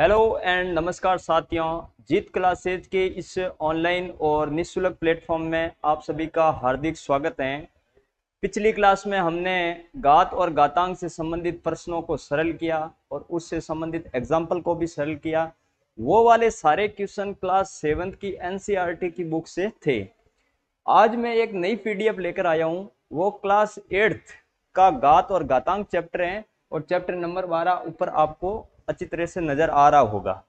hello and नमस्कार साथियों जीत classes के इस ऑनलाइन और निःशुल्क प्लेटफॉर्म में आप सभी का हार्दिक स्वागत है पिछली क्लास में हमने गात और गातांग से संबंधित प्रश्नों को सरल किया और उससे संबंधित एग्जाम्पल को भी सरल किया वो वाले सारे क्वेश्चन क्लास सेवन्थ की एनसीईआरटी e की बुक से थे आज मैं एक नई पीडीएफ लेकर आया हूँ वो क्लास एट्थ का गात और गातांग चैप्टर है और चैप्टर नंबर बारह ऊपर आपको अच्छी तरह से नज़र आ रहा होगा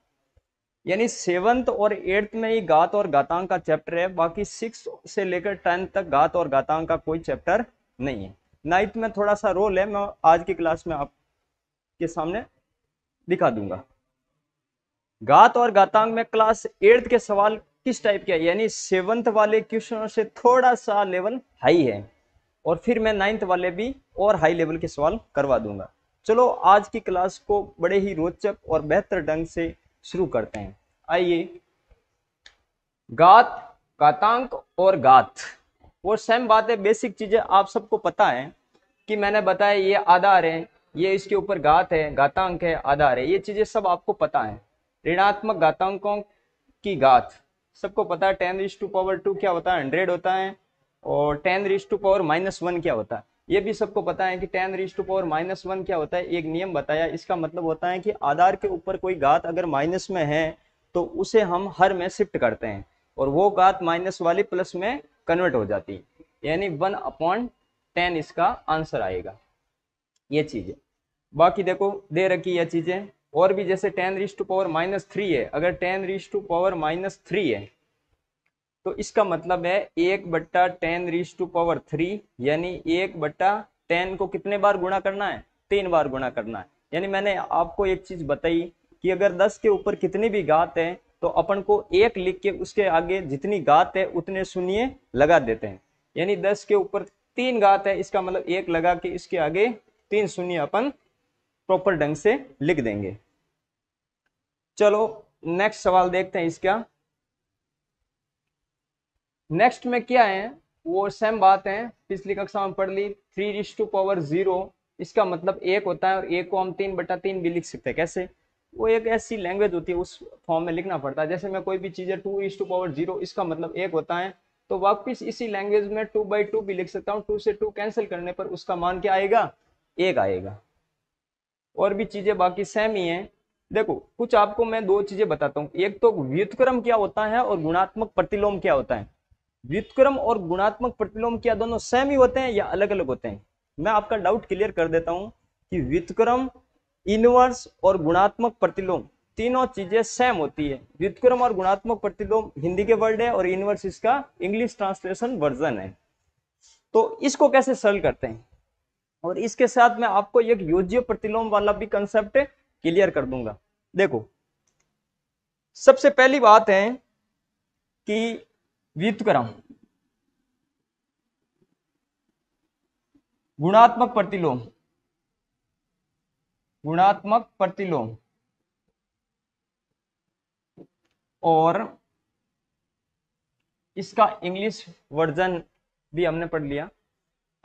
यानी सेवंथ और एट्थ में ही गात और गातांग का चैप्टर है बाकी सिक्स से लेकर टेंथ तक गात और गातांग का कोई चैप्टर नहीं है नाइन्थ में थोड़ा सा रोल है मैं आज की क्लास में आपके सामने दिखा दूंगा गात और गातांग में क्लास एट्थ के सवाल किस टाइप के यानी सेवंथ वाले क्वेश्चनों से थोड़ा सा लेवल हाई है और फिर मैं नाइन्थ वाले भी और हाई लेवल के सवाल करवा दूंगा चलो आज की क्लास को बड़े ही रोचक और बेहतर ढंग से शुरू करते हैं आइए गात गातांक और गात वो सेम बात है बेसिक चीज़ें आप सबको पता है कि मैंने बताया ये आधार है ये इसके ऊपर गात है गातांक है आधार है ये चीज़ें सब आपको पता है ऋणात्मक गातांकों की गात सबको पता है ten raise to power two क्या होता है हंड्रेड होता है और ten raise to power minus one क्या होता है ये भी सबको पता है कि ten raise to power minus one क्या होता है एक नियम बताया इसका मतलब होता है कि आधार के ऊपर कोई घात अगर माइनस में है तो उसे हम हर में शिफ्ट करते हैं और वो घात माइनस वाली प्लस में कन्वर्ट हो जाती है यानी वन अपॉन टेन इसका आंसर आएगा ये चीज़ें बाकी देखो दे रखी यह चीज़ें और भी जैसे ten raise to power minus three है अगर ten raise to power minus three है तो इसका मतलब है एक बट्टा ten raise to power three यानी एक बट्टा टेन को कितने बार गुणा करना है तीन बार गुणा करना है यानी मैंने आपको एक चीज़ बताई कि अगर दस के ऊपर कितनी भी घात है तो अपन को एक लिख के उसके आगे जितनी घात है उतने शून्य लगा देते हैं यानी दस के ऊपर तीन घात है इसका मतलब एक लगा के इसके आगे तीन शून्य अपन प्रॉपर ढंग से लिख देंगे चलो नेक्स्ट सवाल देखते हैं इसका नेक्स्ट में क्या है वो सेम बात है पिछली कक्षा में पढ़ ली three raise to power zero इसका मतलब एक होता है और एक को हम तीन बटा तीन भी लिख सकते हैं कैसे वो एक ऐसी लैंग्वेज होती है उस फॉर्म में लिखना पड़ता है जैसे मैं कोई भी चीज़ है two is to power zero इसका मतलब एक होता है तो वापिस इसी लैंग्वेज में टू बाई टू भी लिख सकता हूँ टू से टू कैंसिल करने पर उसका मान क्या आएगा एक आएगा और भी चीज़ें बाकी सेम ही हैं देखो कुछ आपको मैं दो चीज़ें बताता हूँ एक तो व्युतक्रम क्या होता है और गुणात्मक प्रतिलोम क्या होता है व्युतक्रम और गुणात्मक प्रतिलोम क्या दोनों सेम ही होते हैं या अलग अलग होते हैं मैं आपका डाउट क्लियर कर देता हूं कि व्युतक्रम इनवर्स और गुणात्मक प्रतिलोम तीनों चीजें सेम होती है व्युतक्रम और गुणात्मक प्रतिलोम हिंदी के वर्ड है और इनवर्स इसका इंग्लिश ट्रांसलेशन वर्जन है तो इसको कैसे सरल करते हैं और इसके साथ मैं आपको एक योज्य प्रतिलोम वाला भी कंसेप्ट क्लियर कर दूंगा देखो सबसे पहली बात है कि व्युतक्रम गुणात्मक प्रतिलोम गुणात्मक प्रतिलोम और इसका इंग्लिश वर्जन भी हमने पढ़ लिया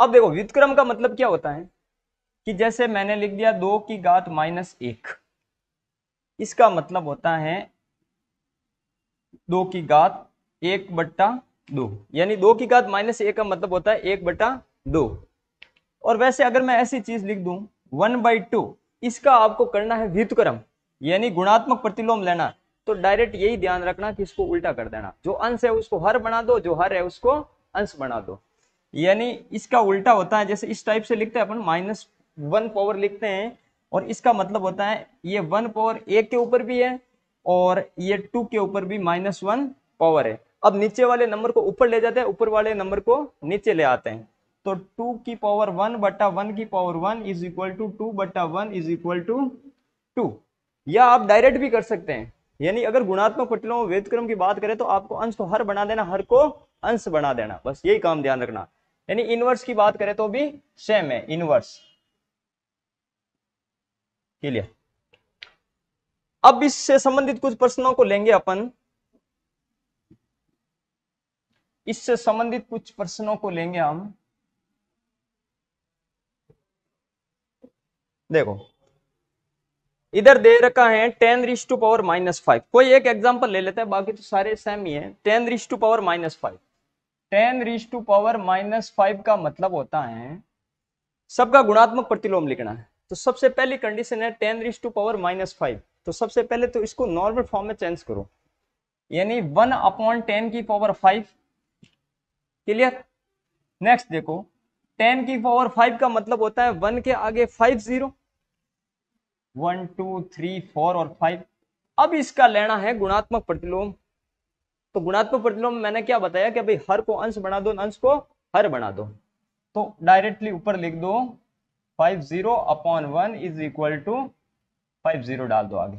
अब देखो व्युतक्रम का मतलब क्या होता है कि जैसे मैंने लिख दिया दो की घात माइनस एक इसका मतलब होता है दो की घात एक बट्टा दो यानी दो की घात माइनस एक का मतलब होता है एक बट्टा दो और वैसे अगर मैं ऐसी चीज लिख दू वन बाई टू इसका आपको करना है व्युतक्रम यानी गुणात्मक प्रतिलोम लेना तो डायरेक्ट यही ध्यान रखना कि इसको उल्टा कर देना जो अंश है उसको हर बना दो जो हर है उसको अंश बना दो यानी इसका उल्टा होता है जैसे इस टाइप से लिखते हैं अपन माइनस वन पावर लिखते हैं और इसका मतलब होता है ये वन पावर एक के ऊपर भी है और ये टू के ऊपर भी माइनस वन पावर है अब नीचे वाले नंबर को ऊपर ले जाते हैं ऊपर वाले नंबर को नीचे ले आते हैं तो टू की पावर वन बटा वन की power one is equal to two बटा one is equal to two या आप डायरेक्ट भी कर सकते हैं यानी अगर गुणात्मक पटलों वेदक्रम की बात करें तो आपको अंश को तो हर बना देना हर को अंश बना देना बस यही काम ध्यान रखना यानी इनवर्स की बात करें तो भी सेम है इनवर्स क्लियर अब इससे संबंधित कुछ प्रश्नों को लेंगे अपन इससे संबंधित कुछ प्रश्नों को लेंगे हम देखो इधर दे रखा है ten raise to power minus five कोई एक एग्जांपल ले लेते हैं बाकी तो सारे सेम ही है ten raise to power minus five ten raise to power minus five का मतलब होता है सबका गुणात्मक प्रतिलोम लिखना है तो सबसे पहली कंडीशन है ten raise to power minus five तो सबसे पहले तो इसको नॉर्मल फॉर्म में चेंज करो यानी वन अपॉन टेन की पावर फाइव क्लियर नेक्स्ट देखो टेन की पावर फाइव का मतलब होता है वन के आगे five zero one two three four और फाइव अब इसका लेना है गुणात्मक प्रतिलोम तो गुणात्मक प्रतिलोम मैंने क्या बताया कि भाई हर को अंश बना दो अंश को हर बना दो तो डायरेक्टली ऊपर लिख दो five zero upon one is equal to five zero डाल दो आगे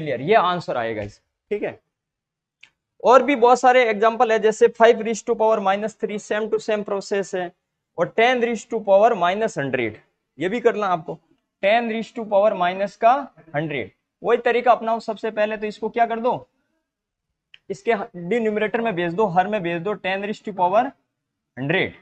क्लियर ये आंसर आएगा इस ठीक है और भी बहुत सारे एग्जाम्पल है जैसे five raise to power minus three same to same process है और ten raise to power minus hundred ये भी करना आपको ten raise to power minus का हंड्रेड वही तरीका अपनाओ सबसे पहले तो इसको क्या कर दो इसके डिन्यूमिनेटर में भेज दो हर में भेज दो ten raise to power hundred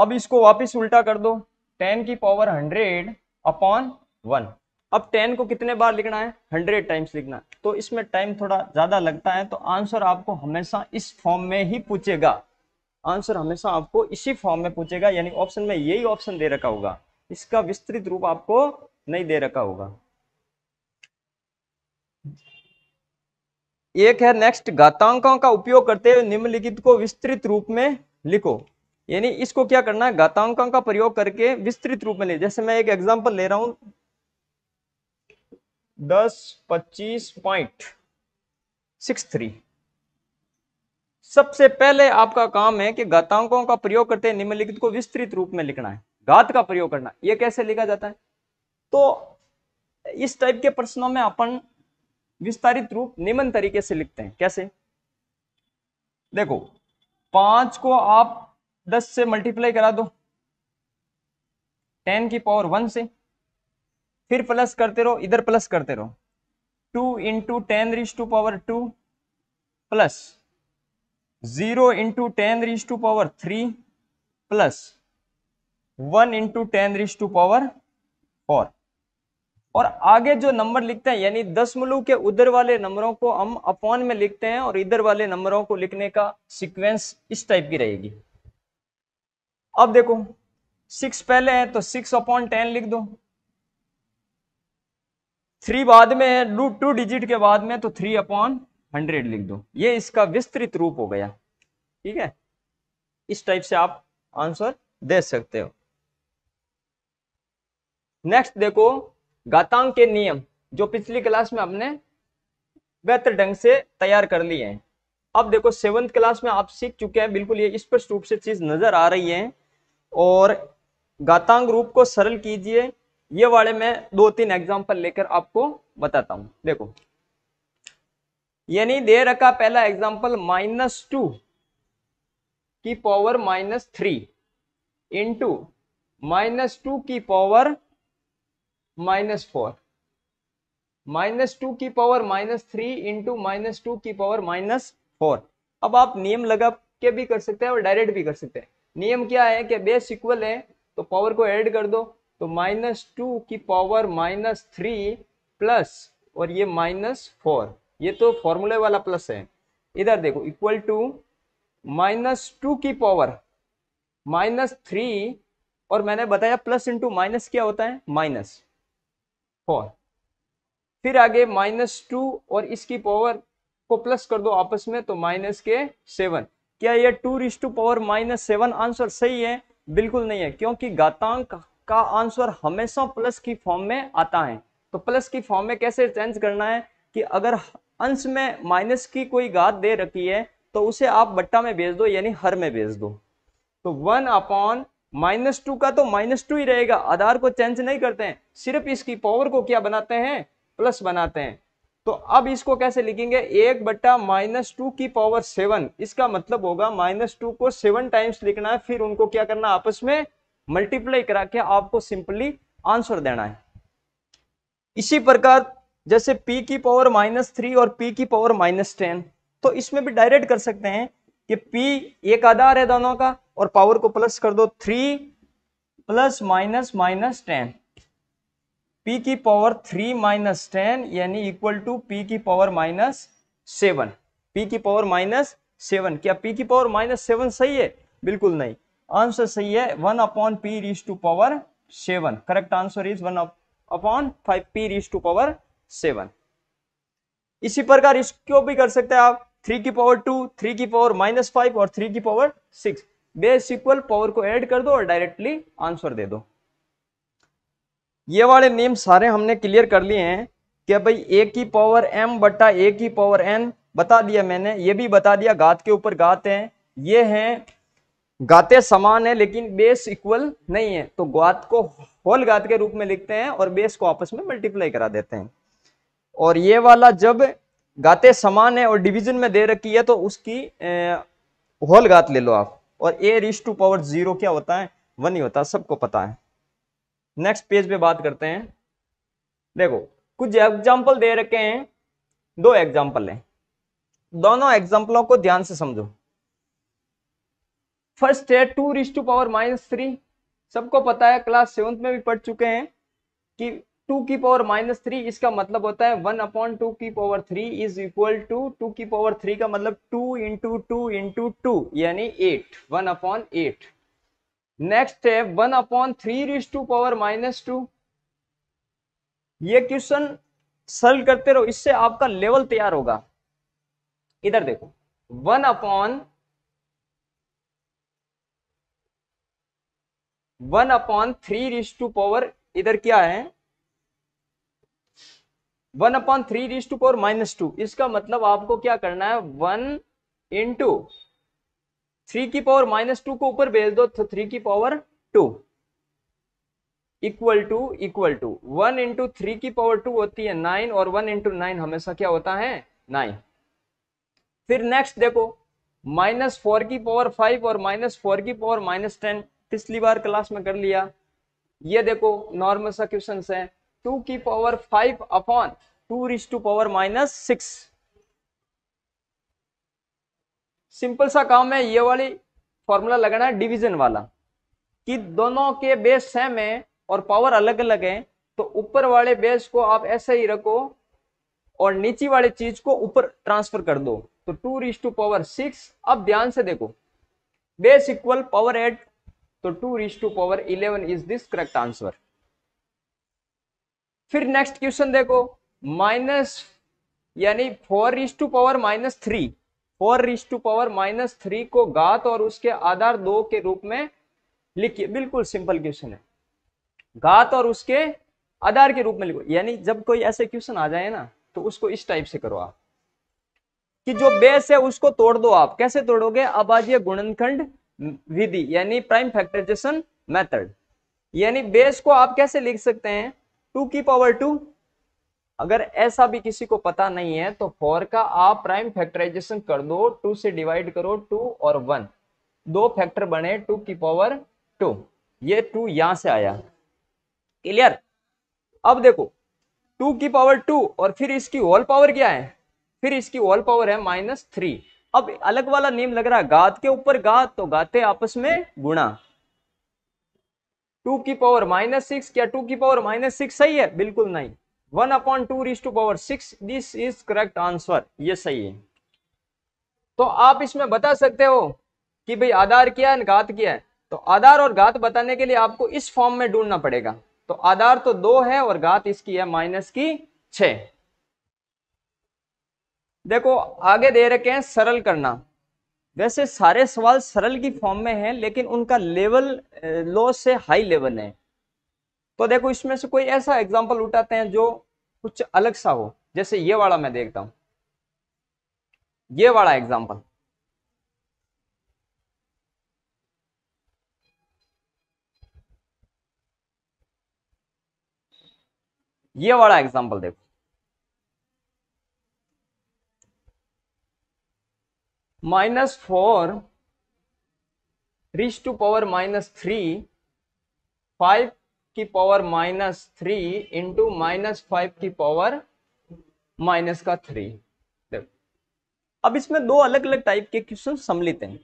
अब इसको वापिस उल्टा कर दो टेन की पावर हंड्रेड अपॉन वन अब टेन को कितने बार लिखना है हंड्रेड टाइम्स लिखना है तो इसमें टाइम थोड़ा ज्यादा लगता है तो आंसर आपको हमेशा इस फॉर्म में ही पूछेगा आंसर हमेशा आपको इसी फॉर्म में पूछेगा यानी ऑप्शन में यही ऑप्शन दे रखा होगा इसका विस्तृत रूप आपको नहीं दे रखा होगा एक है नेक्स्ट घातांकों का उपयोग करते हुए निम्नलिखित को विस्तृत रूप में लिखो यानी इसको क्या करना है घातांकों का प्रयोग करके विस्तृत रूप में ले जैसे मैं एक एग्जांपल ले रहा हूं दस पच्चीस पॉइंट सिक्स थ्री सबसे पहले आपका काम है कि घातांकों का प्रयोग करते निम्नलिखित को विस्तृत रूप में लिखना है घात का प्रयोग करना यह कैसे लिखा जाता है तो इस टाइप के प्रश्नों में अपन विस्तारित रूप निम्न तरीके से लिखते हैं कैसे देखो पांच को आप दस से मल्टीप्लाई करा दो टेन की पावर वन से फिर प्लस करते रहो इधर प्लस करते रहो two into ten raise to power two plus zero into ten raise to power three plus one into ten raise to power four और आगे जो नंबर लिखते हैं यानी दशमलव के उधर वाले नंबरों को हम अपॉन में लिखते हैं और इधर वाले नंबरों को लिखने का सीक्वेंस इस टाइप की रहेगी अब देखो सिक्स पहले है तो सिक्स अपॉन टेन लिख दो थ्री बाद में है डू टू डिजिट के बाद में तो थ्री अपॉन हंड्रेड लिख दो ये इसका विस्तृत रूप हो गया ठीक है इस टाइप से आप आंसर दे सकते हो नेक्स्ट देखो घातांक के नियम जो पिछली क्लास में हमने बेहतर ढंग से तैयार कर लिए हैं अब देखो सेवंथ क्लास में आप सीख चुके हैं बिल्कुल ये स्पष्ट रूप से चीज नजर आ रही है और घातांक रूप को सरल कीजिए ये वाले मैं दो तीन एग्जाम्पल लेकर आपको बताता हूं देखो यानी दे रखा पहला एग्जाम्पल माइनस टू की power minus three into minus two की power minus four minus two की power minus three into minus two की पावर माइनस फोर अब आप नियम लगा के भी कर सकते हैं और डायरेक्ट भी कर सकते हैं नियम क्या है कि बेस इक्वल है तो पावर को ऐड कर दो तो माइनस टू की पावर माइनस थ्री प्लस और ये माइनस फोर ये तो फॉर्मूले वाला प्लस है इधर देखो इक्वल टू माइनस टू की पावर माइनस थ्री और मैंने बताया प्लस इंटू माइनस क्या होता है माइनस फोर फिर आगे माइनस टू और इसकी पावर को प्लस कर दो आपस में तो माइनस के सेवन क्या यह two raise to power minus seven answer सही है बिल्कुल नहीं है क्योंकि घातांक का आंसर हमेशा प्लस की फॉर्म में आता है तो प्लस की फॉर्म में कैसे चेंज करना है कि अगर अंश में माइनस की कोई घात दे रखी है तो उसे आप बट्टा में भेज दो यानी हर में भेज दो तो वन अपॉन माइनस टू का तो माइनस टू ही रहेगा आधार को चेंज नहीं करते हैं सिर्फ इसकी पावर को क्या बनाते हैं प्लस बनाते हैं तो अब इसको कैसे लिखेंगे एक बट्टा माइनस टू की पावर सेवन इसका मतलब होगा माइनस टू को सेवन टाइम्स लिखना है फिर उनको क्या करना आपस में मल्टीप्लाई करा के आपको सिंपली आंसर देना है इसी प्रकार जैसे p की पावर माइनस थ्री और p की पावर माइनस टेन तो इसमें भी डायरेक्ट कर सकते हैं कि p एक आधार है दोनों का और पावर को प्लस कर दो three plus minus minus ten P की पावर थ्री माइनस टेन यानी इक्वल टू पी की पावर माइनस सेवन पी की पावर माइनस सेवन क्या पी की पावर माइनस सेवन सही है बिल्कुल नहीं आंसर सही है one upon P raise to power seven correct answer is one upon five P raise to power seven इसी प्रकार इसको भी कर सकते हैं आप थ्री की पावर टू थ्री की पावर माइनस फाइव और थ्री की power six base equal power को ऐड कर दो और डायरेक्टली आंसर दे दो ये वाले नियम सारे हमने क्लियर कर लिए हैं कि भाई ए की पावर एम बटा ए की पावर एन बता दिया मैंने ये भी बता दिया घात के ऊपर घात हैं ये हैं गाते समान है लेकिन बेस इक्वल नहीं है तो गात को होल गात के रूप में लिखते हैं और बेस को आपस में मल्टीप्लाई करा देते हैं और ये वाला जब गाते समान है और डिवीजन में दे रखी है तो उसकी होल गात ले लो आप और A raise to power zero क्या होता है वन ही होता है सबको पता है नेक्स्ट पेज पे बात करते हैं देखो कुछ एग्जाम्पल दे रखे हैं दो एग्जाम्पल हैं दोनों एग्जाम्पलों को ध्यान से समझो फर्स्ट है to raise to power minus three सबको पता है क्लास सेवंथ में भी पढ़ चुके हैं कि टू की पावर माइनस थ्री इसका मतलब होता है वन अपॉन टू की power three is equal to two की पावर थ्री का मतलब two into two into two यानी eight one upon eight next है one upon three raise to power minus two ये क्वेश्चन सॉल्व करते रहो इससे आपका लेवल तैयार होगा इधर देखो one upon one upon three raise to power इधर क्या है one upon three raise to power minus to इसका मतलब आपको क्या करना है वन इंटू थ्री की पावर माइनस टू को ऊपर भेज दो तो थ्री की power two equal to equal to one into three की पावर टू होती है नाइन और वन इंटू नाइन हमेशा क्या होता है नाइन फिर नेक्स्ट देखो माइनस फोर की पावर फाइव और माइनस फोर की पावर माइनस टेन पिछली बार क्लास में कर लिया ये देखो नॉर्मल सा क्वेश्चन है टू की power five upon two raise to power minus six simple सा काम है ये वाली फॉर्मूला लगाना है डिवीजन वाला कि दोनों के बेस सेम है और पावर अलग अलग है तो ऊपर वाले बेस को आप ऐसे ही रखो और नीचे वाले चीज को ऊपर ट्रांसफर कर दो तो two raise to power six अब ध्यान से देखो बेस इक्वल पावर एट तो two raise to power eleven is this correct answer फिर नेक्स्ट क्वेश्चन देखो माइनस यानी four raise to power minus three four raise to power minus three को घात और उसके आधार दो के रूप में लिखिए बिल्कुल सिंपल क्वेश्चन है घात और उसके आधार के रूप में लिखो यानी जब कोई ऐसे क्वेश्चन आ जाए ना तो उसको इस टाइप से करो आप कि जो बेस है उसको तोड़ दो आप कैसे तोड़ोगे ये गुणनखंड विधि यानी प्राइम फैक्टराइजेशन मेथड यानी बेस को आप कैसे लिख सकते हैं टू की पावर टू अगर ऐसा भी किसी को पता नहीं है तो फोर का आप प्राइम फैक्टराइजेशन कर दो टू से डिवाइड करो टू और वन दो फैक्टर बने टू की पावर टू ये टू यहां से आया क्लियर अब देखो टू की पावर टू और फिर इसकी होल पावर क्या है फिर इसकी होल पावर है माइनस थ्री अब अलग वाला नेम लग रहा है गात के ऊपर गात तो गाते आपस में गुणा टू की पावर माइनस सिक्स क्या टू की पावर माइनस सिक्स सही है बिल्कुल नहीं one upon two raise to power six this is correct answer ये सही है तो आप इसमें बता सकते हो कि भाई आधार क्या है घात क्या है तो आधार और घात बताने के लिए आपको इस फॉर्म में ढूंढना पड़ेगा तो आधार तो दो है और घात इसकी है माइनस की छह देखो आगे दे रखे हैं सरल करना वैसे सारे सवाल सरल की फॉर्म में हैं लेकिन उनका लेवल लो से हाई लेवल है तो देखो इसमें से कोई ऐसा एग्जाम्पल उठाते हैं जो कुछ अलग सा हो जैसे ये वाला मैं देखता हूं ये वाला एग्जाम्पल ये वाला एग्जाम्पल देखो minus four raise to power minus three five की power minus three into minus five की पावर माइनस का थ्री अब इसमें दो अलग अलग टाइप के क्वेश्चन सम्मिलित हैं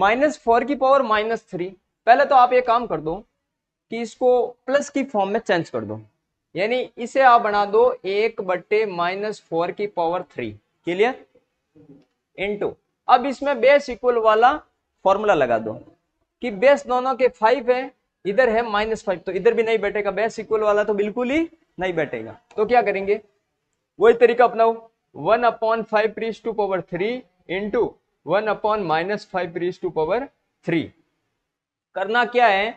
माइनस फोर की पावर माइनस थ्री पहले तो आप ये काम कर दो कि इसको प्लस की फॉर्म में चेंज कर दो यानी इसे आप बना दो एक बट्टे माइनस फोर की पावर थ्री क्लियर इंटू अब इसमें बेस इक्वल वाला फॉर्मूला लगा दो कि बेस दोनों के फाइव है इधर है माइनस फाइव तो इधर भी नहीं बैठेगा बेस इक्वल वाला तो बिल्कुल ही नहीं बैठेगा तो क्या करेंगे वही तरीका अपनाओ one upon five raise to power three into one upon minus five raise to power three करना क्या है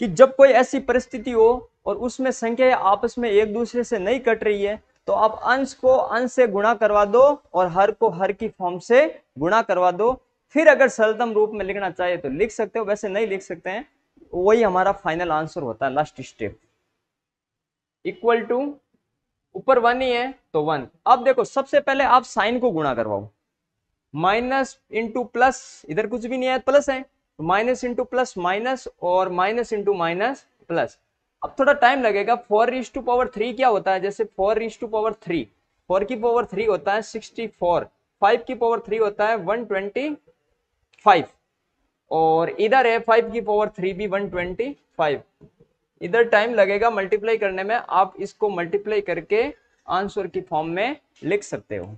कि जब कोई ऐसी परिस्थिति हो और उसमें संख्या आपस में एक दूसरे से नहीं कट रही है तो आप अंश को अंश से गुणा करवा दो और हर को हर की फॉर्म से गुणा करवा दो फिर अगर सरलतम रूप में लिखना चाहिए तो लिख सकते हो वैसे नहीं लिख सकते हैं वही हमारा फाइनल आंसर होता है लास्ट स्टेप इक्वल टू ऊपर वन ही है तो वन अब देखो सबसे पहले आप साइन को गुणा करवाओ माइनस इंटू प्लस इधर कुछ भी नहीं है प्लस है माइनस इंटू प्लस माइनस और माइनस इंटू माइनस प्लस अब थोड़ा टाइम लगेगा four raise to power three क्या होता है जैसे four raise to power three four की पावर थ्री होता है सिक्सटी फोर फाइव की पावर थ्री होता है वन ट्वेंटी फाइव और इधर है फाइव की पावर थ्री भी वन ट्वेंटी फाइव इधर टाइम लगेगा मल्टीप्लाई करने में आप इसको मल्टीप्लाई करके आंसर की फॉर्म में लिख सकते हो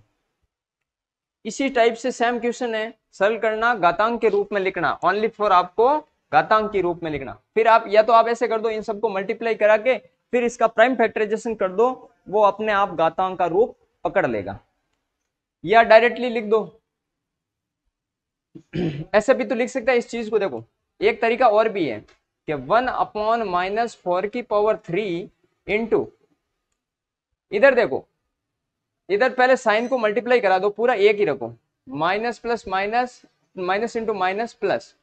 इसी टाइप से सेम क्वेश्चन है सल करना घातांक के रूप में लिखना ओनली फॉर आपको घातांक के रूप में लिखना फिर आप या तो आप ऐसे कर दो इन सबको मल्टीप्लाई करा के फिर इसका प्राइम फैक्टराइजेशन कर दो वो अपने आप घातांक का रूप पकड़ लेगा या डायरेक्टली लिख दो ऐसे भी तो लिख सकता है इस चीज को देखो एक तरीका और भी है कि वन अपॉन माइनस फोर की पावर थ्री इंटू इधर देखो इधर पहले साइन को मल्टीप्लाई करा दो पूरा एक ही रखो minus plus minus minus into minus plus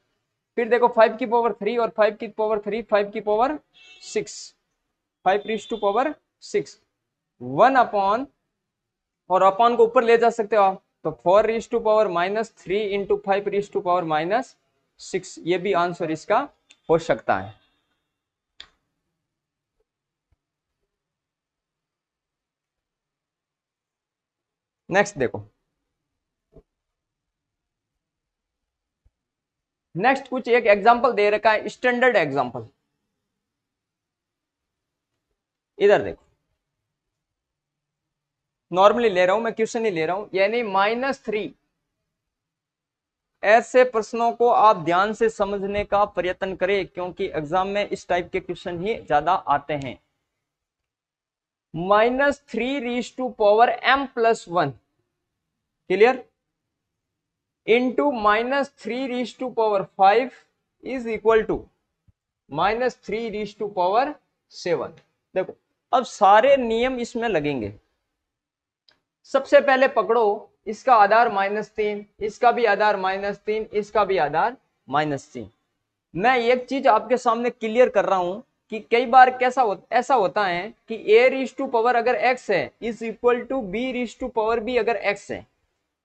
फिर देखो फाइव की पावर थ्री और फाइव की पावर थ्री फाइव की power six five raise to power six one upon और अपॉन को ऊपर ले जा सकते हो आप तो four raise to power minus three into five raise to power minus six ये भी आंसर इसका हो सकता है नेक्स्ट देखो नेक्स्ट कुछ एक एग्जाम्पल दे रखा है स्टैंडर्ड एग्जाम्पल इधर देखो नॉर्मली ले रहा हूं मैं क्वेश्चन ही ले रहा हूं यानी माइनस थ्री ऐसे प्रश्नों को आप ध्यान से समझने का प्रयत्न करें क्योंकि एग्जाम में इस टाइप के क्वेश्चन ही ज्यादा आते हैं minus three raise to power M plus one clear into minus three raise to power five is equal to minus three raise to power seven देखो अब सारे नियम इसमें लगेंगे सबसे पहले पकड़ो इसका आधार माइनस तीन इसका भी आधार माइनस तीन इसका भी आधार माइनस तीन मैं एक चीज आपके सामने क्लियर कर रहा हूं कि कई बार कैसा हो, ऐसा होता है कि ए रीज टू पावर अगर एक्स है is equal to B raise to power B अगर एक्स है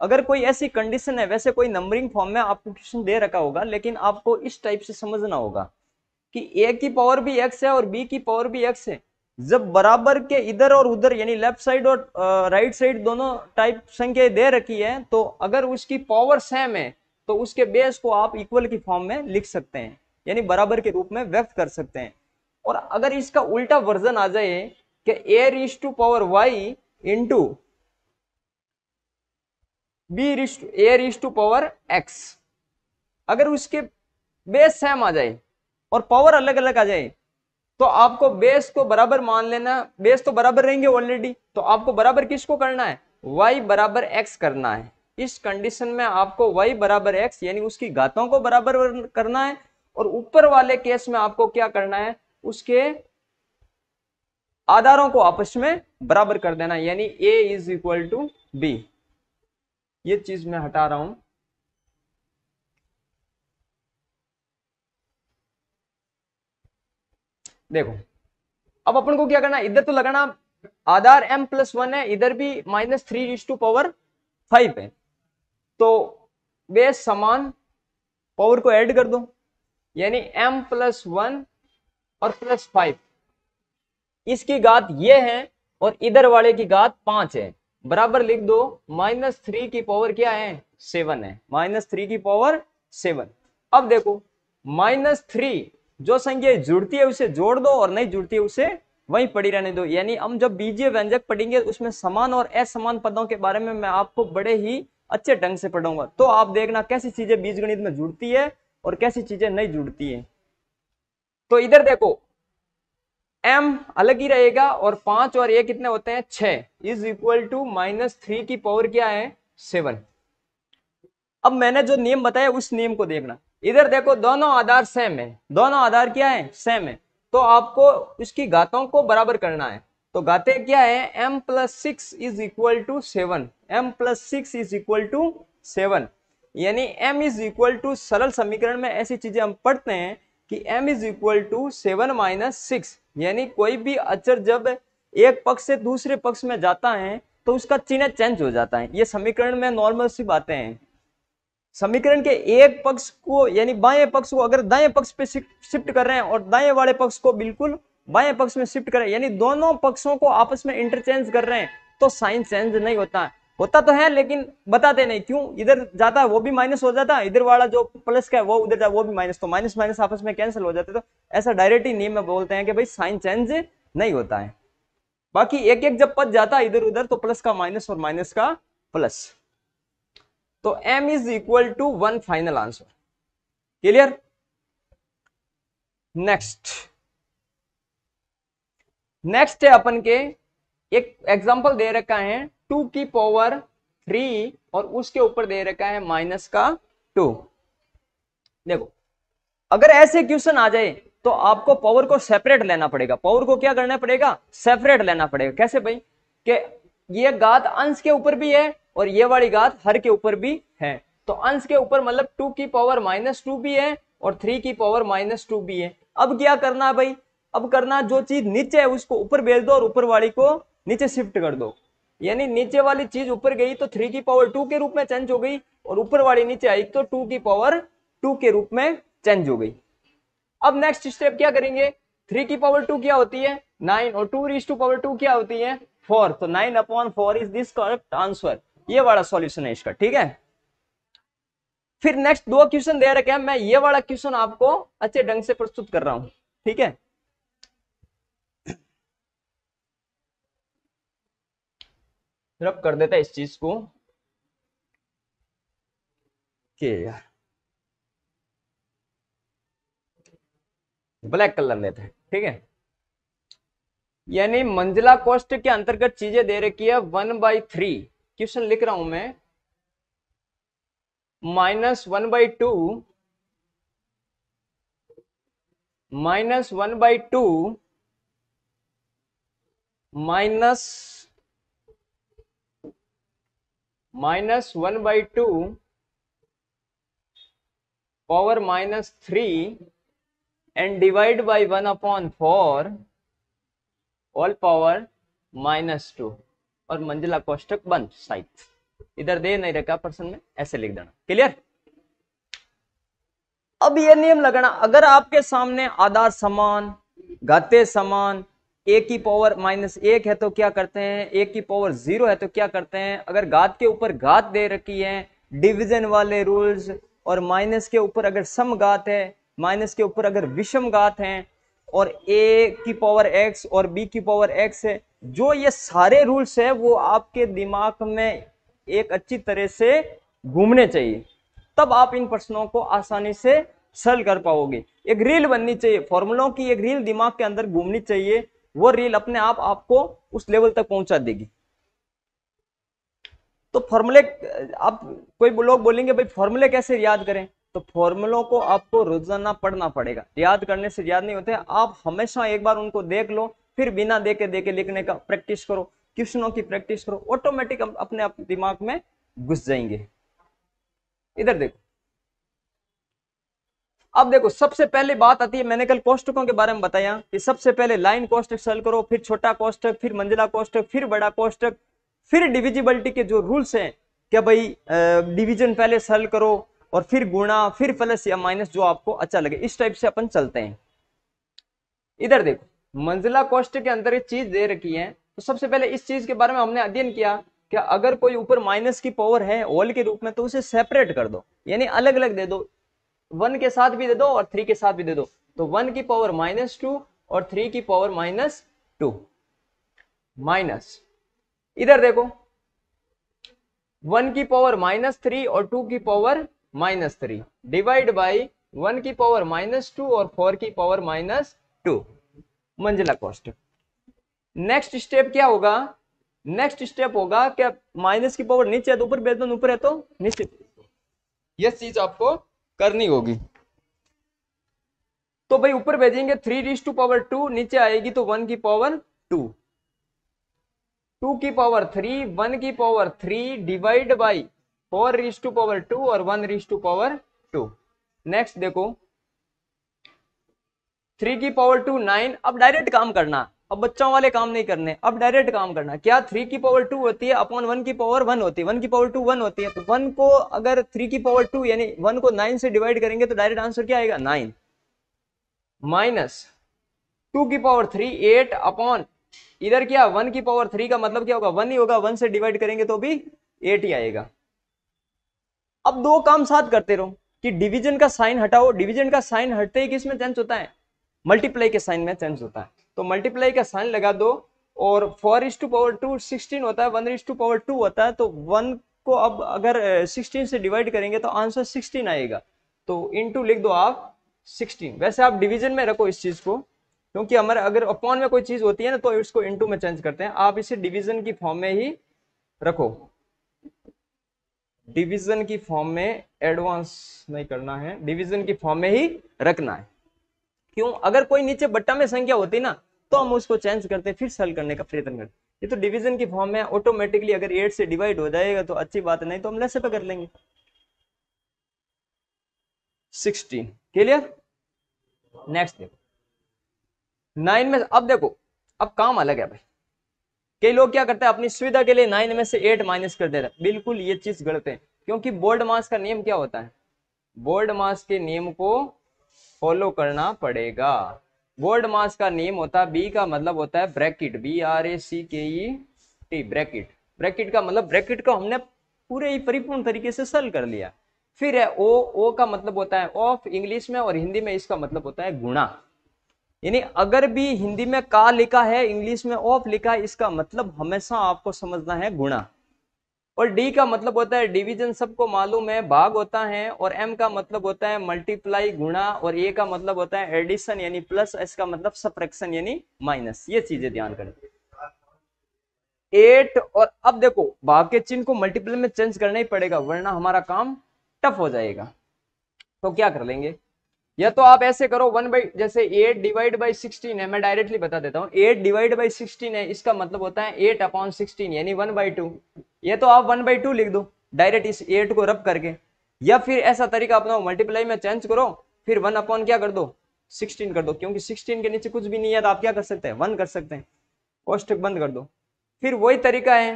अगर कोई ऐसी कंडीशन है वैसे कोई नंबरिंग फॉर्म में आपको क्वेश्चन दे रखा होगा लेकिन आपको इस टाइप से समझना होगा कि ए की पावर भी एक्स है और बी की पावर भी एक्स है जब बराबर के इधर और उधर यानी लेफ्ट साइड और राइट साइड दोनों टाइप संख्या दे रखी है तो अगर उसकी पावर सेम है तो उसके बेस को आप इक्वल की फॉर्म में लिख सकते हैं यानी बराबर के रूप में व्यक्त कर सकते हैं और अगर इसका उल्टा वर्जन आ जाए कि A is to power Y into B raised A raised to power X अगर उसके बेस सेम आ जाए और पावर अलग अलग आ जाए तो आपको बेस को बराबर मान लेना बेस तो बराबर रहेंगे ऑलरेडी तो आपको बराबर किसको करना है वाई बराबर एक्स करना है इस कंडीशन में आपको वाई बराबर एक्स यानी उसकी घातों को बराबर करना है और ऊपर वाले केस में आपको क्या करना है उसके आधारों को आपस में बराबर कर देना यानी A is equal to B ये चीज मैं हटा रहा हूं देखो अब अपन को क्या करना इधर तो लगाना आधार एम प्लस वन है इधर भी minus three is to power five है तो वे समान पावर को ऐड कर दो यानी m प्लस वन और प्लस फाइव इसकी घात ये है और इधर वाले की घात पांच है बराबर लिख दो माइनस थ्री की पावर क्या है सेवन है माइनस थ्री की पावर सेवन अब देखो माइनस थ्री जो संख्या जुड़ती है उसे जोड़ दो और नहीं जुड़ती है उसे वहीं पड़ी रहने दो यानी हम जब बीजीय व्यंजक पढ़ेंगे उसमें समान और असमान पदों के बारे में मैं आपको बड़े ही अच्छे ढंग से पढ़ूंगा तो आप देखना कैसी चीजें बीज गणित में जुड़ती है और कैसी चीजें नहीं जुड़ती है तो इधर देखो एम अलग ही रहेगा और पांच और ये कितने होते हैं छ is equal to minus three की पावर क्या है सेवन अब मैंने जो नियम बताया उस नियम को देखना इधर देखो दोनों आधार सेम है दोनों आधार क्या है सेम है तो आपको उसकी घातों को बराबर करना है तो गाते क्या है M plus six is equal to seven M plus six is equal to seven यानी m इज इक्वल टू सरल समीकरण में ऐसी चीजें हम पढ़ते हैं कि m is equal to seven minus six यानी कोई भी अचर जब एक पक्ष से दूसरे पक्ष में जाता है तो उसका चिन्ह चेंज हो जाता है ये समीकरण में नॉर्मल सी बातें हैं समीकरण के एक पक्ष को यानी बाएं पक्ष को अगर दाएं पक्ष पे शिफ्ट कर रहे हैं और दाएं वाले पक्ष को बिल्कुल बाएं पक्ष में शिफ्ट कर रहे हैं यानी दोनों पक्षों को आपस में इंटरचेंज कर रहे हैं तो साइन चेंज नहीं होता होता तो है लेकिन बताते नहीं क्यों इधर जाता है वो भी माइनस हो जाता है इधर वाला जो प्लस का है वो उधर जाता वो भी माइनस तो माइनस माइनस आपस में कैंसिल हो जाते तो ऐसा डायरेक्ट ही नियम में बोलते हैं कि भाई साइन चेंज नहीं होता है बाकी एक एक जब पद जाता है इधर उधर तो प्लस का माइनस और माइनस का प्लस तो M is equal to one final answer clear next next है अपन के एक एग्जाम्पल दे रखा है टू की पावर थ्री और उसके ऊपर दे रखा है माइनस का टू देखो अगर ऐसे क्वेश्चन आ जाए तो आपको पावर को सेपरेट लेना पड़ेगा पावर को क्या करना पड़ेगा सेपरेट लेना पड़ेगा कैसे भाई कि ये गात अंश के ऊपर भी है और ये वाली गात हर के ऊपर भी है तो अंश के ऊपर मतलब टू की पावर माइनस टू भी है और थ्री की पावर माइनस टू भी है अब क्या करना है भाई अब करना जो चीज नीचे है उसको ऊपर भेज दो और ऊपर वाली को नीचे शिफ्ट कर दो यानी नीचे वाली चीज ऊपर गई तो थ्री की पावर टू के रूप में चेंज हो गई और ऊपर वाली नीचे आई तो टू की पावर टू के रूप में चेंज हो गई अब नेक्स्ट स्टेप क्या करेंगे थ्री की पावर टू क्या होती है नाइन और two raise to power two क्या होती है फोर तो nine upon four is this correct answer ये वाला सॉल्यूशन है इसका ठीक है फिर नेक्स्ट दो क्वेश्चन दे रखे हैं मैं ये वाला क्वेश्चन आपको अच्छे ढंग से प्रस्तुत कर रहा हूं ठीक है रब कर देता है इस चीज को के यार ब्लैक कलर लेते हैं ठीक है यानी मंजिला कोष्ट के अंतर्गत चीजें दे रखी है वन बाई थ्री क्वेश्चन लिख रहा हूं मैं minus one by two minus one by two minus minus one by two power minus three and divide by one upon four all power minus two और मंजिला कोष्टक बंद साइथ इधर दे नहीं रखा पर्सन में ऐसे लिख देना क्लियर अब ये नियम लगाना अगर आपके सामने आधार समान घाते समान ए की पावर माइनस एक है तो क्या करते हैं ए की पावर जीरो है तो क्या करते हैं अगर घात के ऊपर घात दे रखी है डिवीजन वाले रूल्स और माइनस के ऊपर अगर सम घात है माइनस के ऊपर अगर विषम घात है और ए की पावर एक्स और बी की पावर एक्स है जो ये सारे रूल्स है वो आपके दिमाग में एक अच्छी तरह से घूमने चाहिए तब आप इन प्रश्नों को आसानी से सल कर पाओगे एक रील बननी चाहिए फॉर्मुलों की एक रील दिमाग के अंदर घूमनी चाहिए वो रील अपने आप आपको उस लेवल तक पहुंचा देगी तो फॉर्मूले आप कोई लोग बोलेंगे भाई फॉर्मूले कैसे याद करें तो फॉर्मूलों को आपको रोजाना पढ़ना पड़ेगा याद करने से याद नहीं होते आप हमेशा एक बार उनको देख लो फिर बिना देखे देखे लिखने का प्रैक्टिस करो क्वेश्चनों की प्रैक्टिस करो ऑटोमेटिक अपने आप दिमाग में घुस जाएंगे इधर देखो अब देखो सबसे पहले बात आती है मैंने कल कोष्टकों के बारे में बताया कि सबसे पहले लाइन कोष्टक सेल करो फिर छोटा कोष्टक फिर मंजिला कोष्टक फिर बड़ा कोष्टक फिर डिविजिबिलिटी के जो रूल्स हैं क्या भाई डिवीजन पहले सेल करो और फिर गुणा फिर प्लस या माइनस जो आपको अच्छा लगे इस टाइप से अपन चलते हैं इधर देखो मंजिला कोष्ट के अंदर एक चीज दे रखी है तो सबसे पहले इस चीज के बारे में हमने अध्ययन किया कि अगर कोई ऊपर माइनस की पावर है होल के रूप में तो उसे सेपरेट कर दो यानी अलग अलग दे दो वन के साथ भी दे दो और थ्री के साथ भी दे दो तो वन की पावर माइनस टू और थ्री की पावर माइनस टू माइनस इधर देखो वन की पावर माइनस थ्री और टू की power minus three divide by one की पावर माइनस टू और फोर की पावर माइनस टू मंजिला कॉस्ट नेक्स्ट स्टेप क्या होगा नेक्स्ट स्टेप होगा क्या माइनस की पावर नीचे है तो ऊपर बेस ऊपर है तो नीचे यह चीज आपको करनी होगी तो भाई ऊपर भेजेंगे थ्री रिस टू पावर टू नीचे आएगी तो वन की पावर टू टू की पावर थ्री वन की power three divide by four raise to power two और one raise to power two next देखो थ्री की पावर टू नाइन अब डायरेक्ट काम करना अब बच्चों वाले काम नहीं करने अब डायरेक्ट काम करना क्या थ्री की पावर टू होती है अपॉन वन की पावर वन होती है वन की पावर टू वन होती है तो वन को अगर थ्री की पावर टू यानी वन को नाइन से डिवाइड करेंगे तो डायरेक्ट आंसर क्या आएगा नाइन माइनस टू की पावर थ्री एट अपॉन इधर क्या वन की पावर थ्री का मतलब क्या होगा वन ही होगा वन से डिवाइड करेंगे तो भी एट ही आएगा अब दो काम साथ करते रहो कि डिवीजन का साइन हटाओ डिवीजन का साइन हटते ही किसमें चेंज होता है मल्टीप्लाई के साइन में चेंज होता है तो मल्टीप्लाई का साइन लगा दो और four is to power two sixteen होता है one is to power two होता है तो वन को अब अगर सिक्सटीन से डिवाइड करेंगे तो आंसर सिक्सटीन आएगा तो टू लिख दो आप सिक्सटीन वैसे आप डिवीजन में रखो इस चीज़ को क्योंकि हमारे अगर अपॉन में कोई चीज़ होती है ना तो इसको इनटू में चेंज करते हैं आप इसे डिवीजन की फॉर्म में ही रखो डिवीजन की फॉर्म में एडवांस नहीं करना है डिवीजन की फॉर्म में ही रखना है क्यों अगर कोई नीचे बट्टा में संख्या होती ना तो हम उसको चेंज करते हैं फिर सेल करने का प्रयत्न करते हैं ये तो डिवीजन की फॉर्म में ऑटोमेटिकली अगर एट से डिवाइड हो जाएगा तो अच्छी बात नहीं तो हम लेस पे कर लेंगे क्लियर नेक्स्ट देखो नाइन में अब देखो अब काम अलग है भाई कई लोग क्या करते हैं अपनी सुविधा के लिए नाइन में से एट माइनस कर देते हैं बिल्कुल ये चीज गलत है क्योंकि बोर्ड मास का नियम क्या होता है बोर्ड मास के नियम को फॉलो करना पड़ेगा वर्ड मास का नेम होता है बी का मतलब होता है bracket B R A C K E T bracket bracket का मतलब ब्रैकेट को हमने पूरे ही परिपूर्ण तरीके से सल कर लिया फिर है ओ ओ का मतलब होता है ऑफ इंग्लिश में और हिंदी में इसका मतलब होता है गुणा यानी अगर भी हिंदी में का लिखा है इंग्लिश में ऑफ लिखा है इसका मतलब हमेशा आपको समझना है गुणा और डी का मतलब होता है डिवीजन सबको मालूम है भाग होता है और एम का मतलब होता है मल्टीप्लाई गुणा और ए का मतलब होता है एडिशन यानी प्लस एस का मतलब सप्रेक्शन यानी माइनस ये चीजें ध्यान करें एट और अब देखो भाग के चिन्ह को मल्टीप्लाई में चेंज करना ही पड़ेगा वरना हमारा काम टफ हो जाएगा तो क्या कर लेंगे या तो आप ऐसे करो वन बाई जैसे एट डिवाइड बाई सिक्सटीन है मैं डायरेक्टली बता देता हूँ एट डिवाइड बाई सिक्सटीन है इसका मतलब होता है एट अपॉन सिक्सटीन यानी वन बाई टू ये तो आप वन बाई टू लिख दो डायरेक्ट इस एट को रब करके या फिर ऐसा तरीका अपनाओ मल्टीप्लाई में चेंज करो फिर वन अपॉन क्या कर दो सिक्सटीन कर दो क्योंकि सिक्सटीन के नीचे कुछ भी नहीं है तो आप क्या कर सकते हैं वन कर सकते हैं कोष्टक बंद कर दो फिर वही तरीका है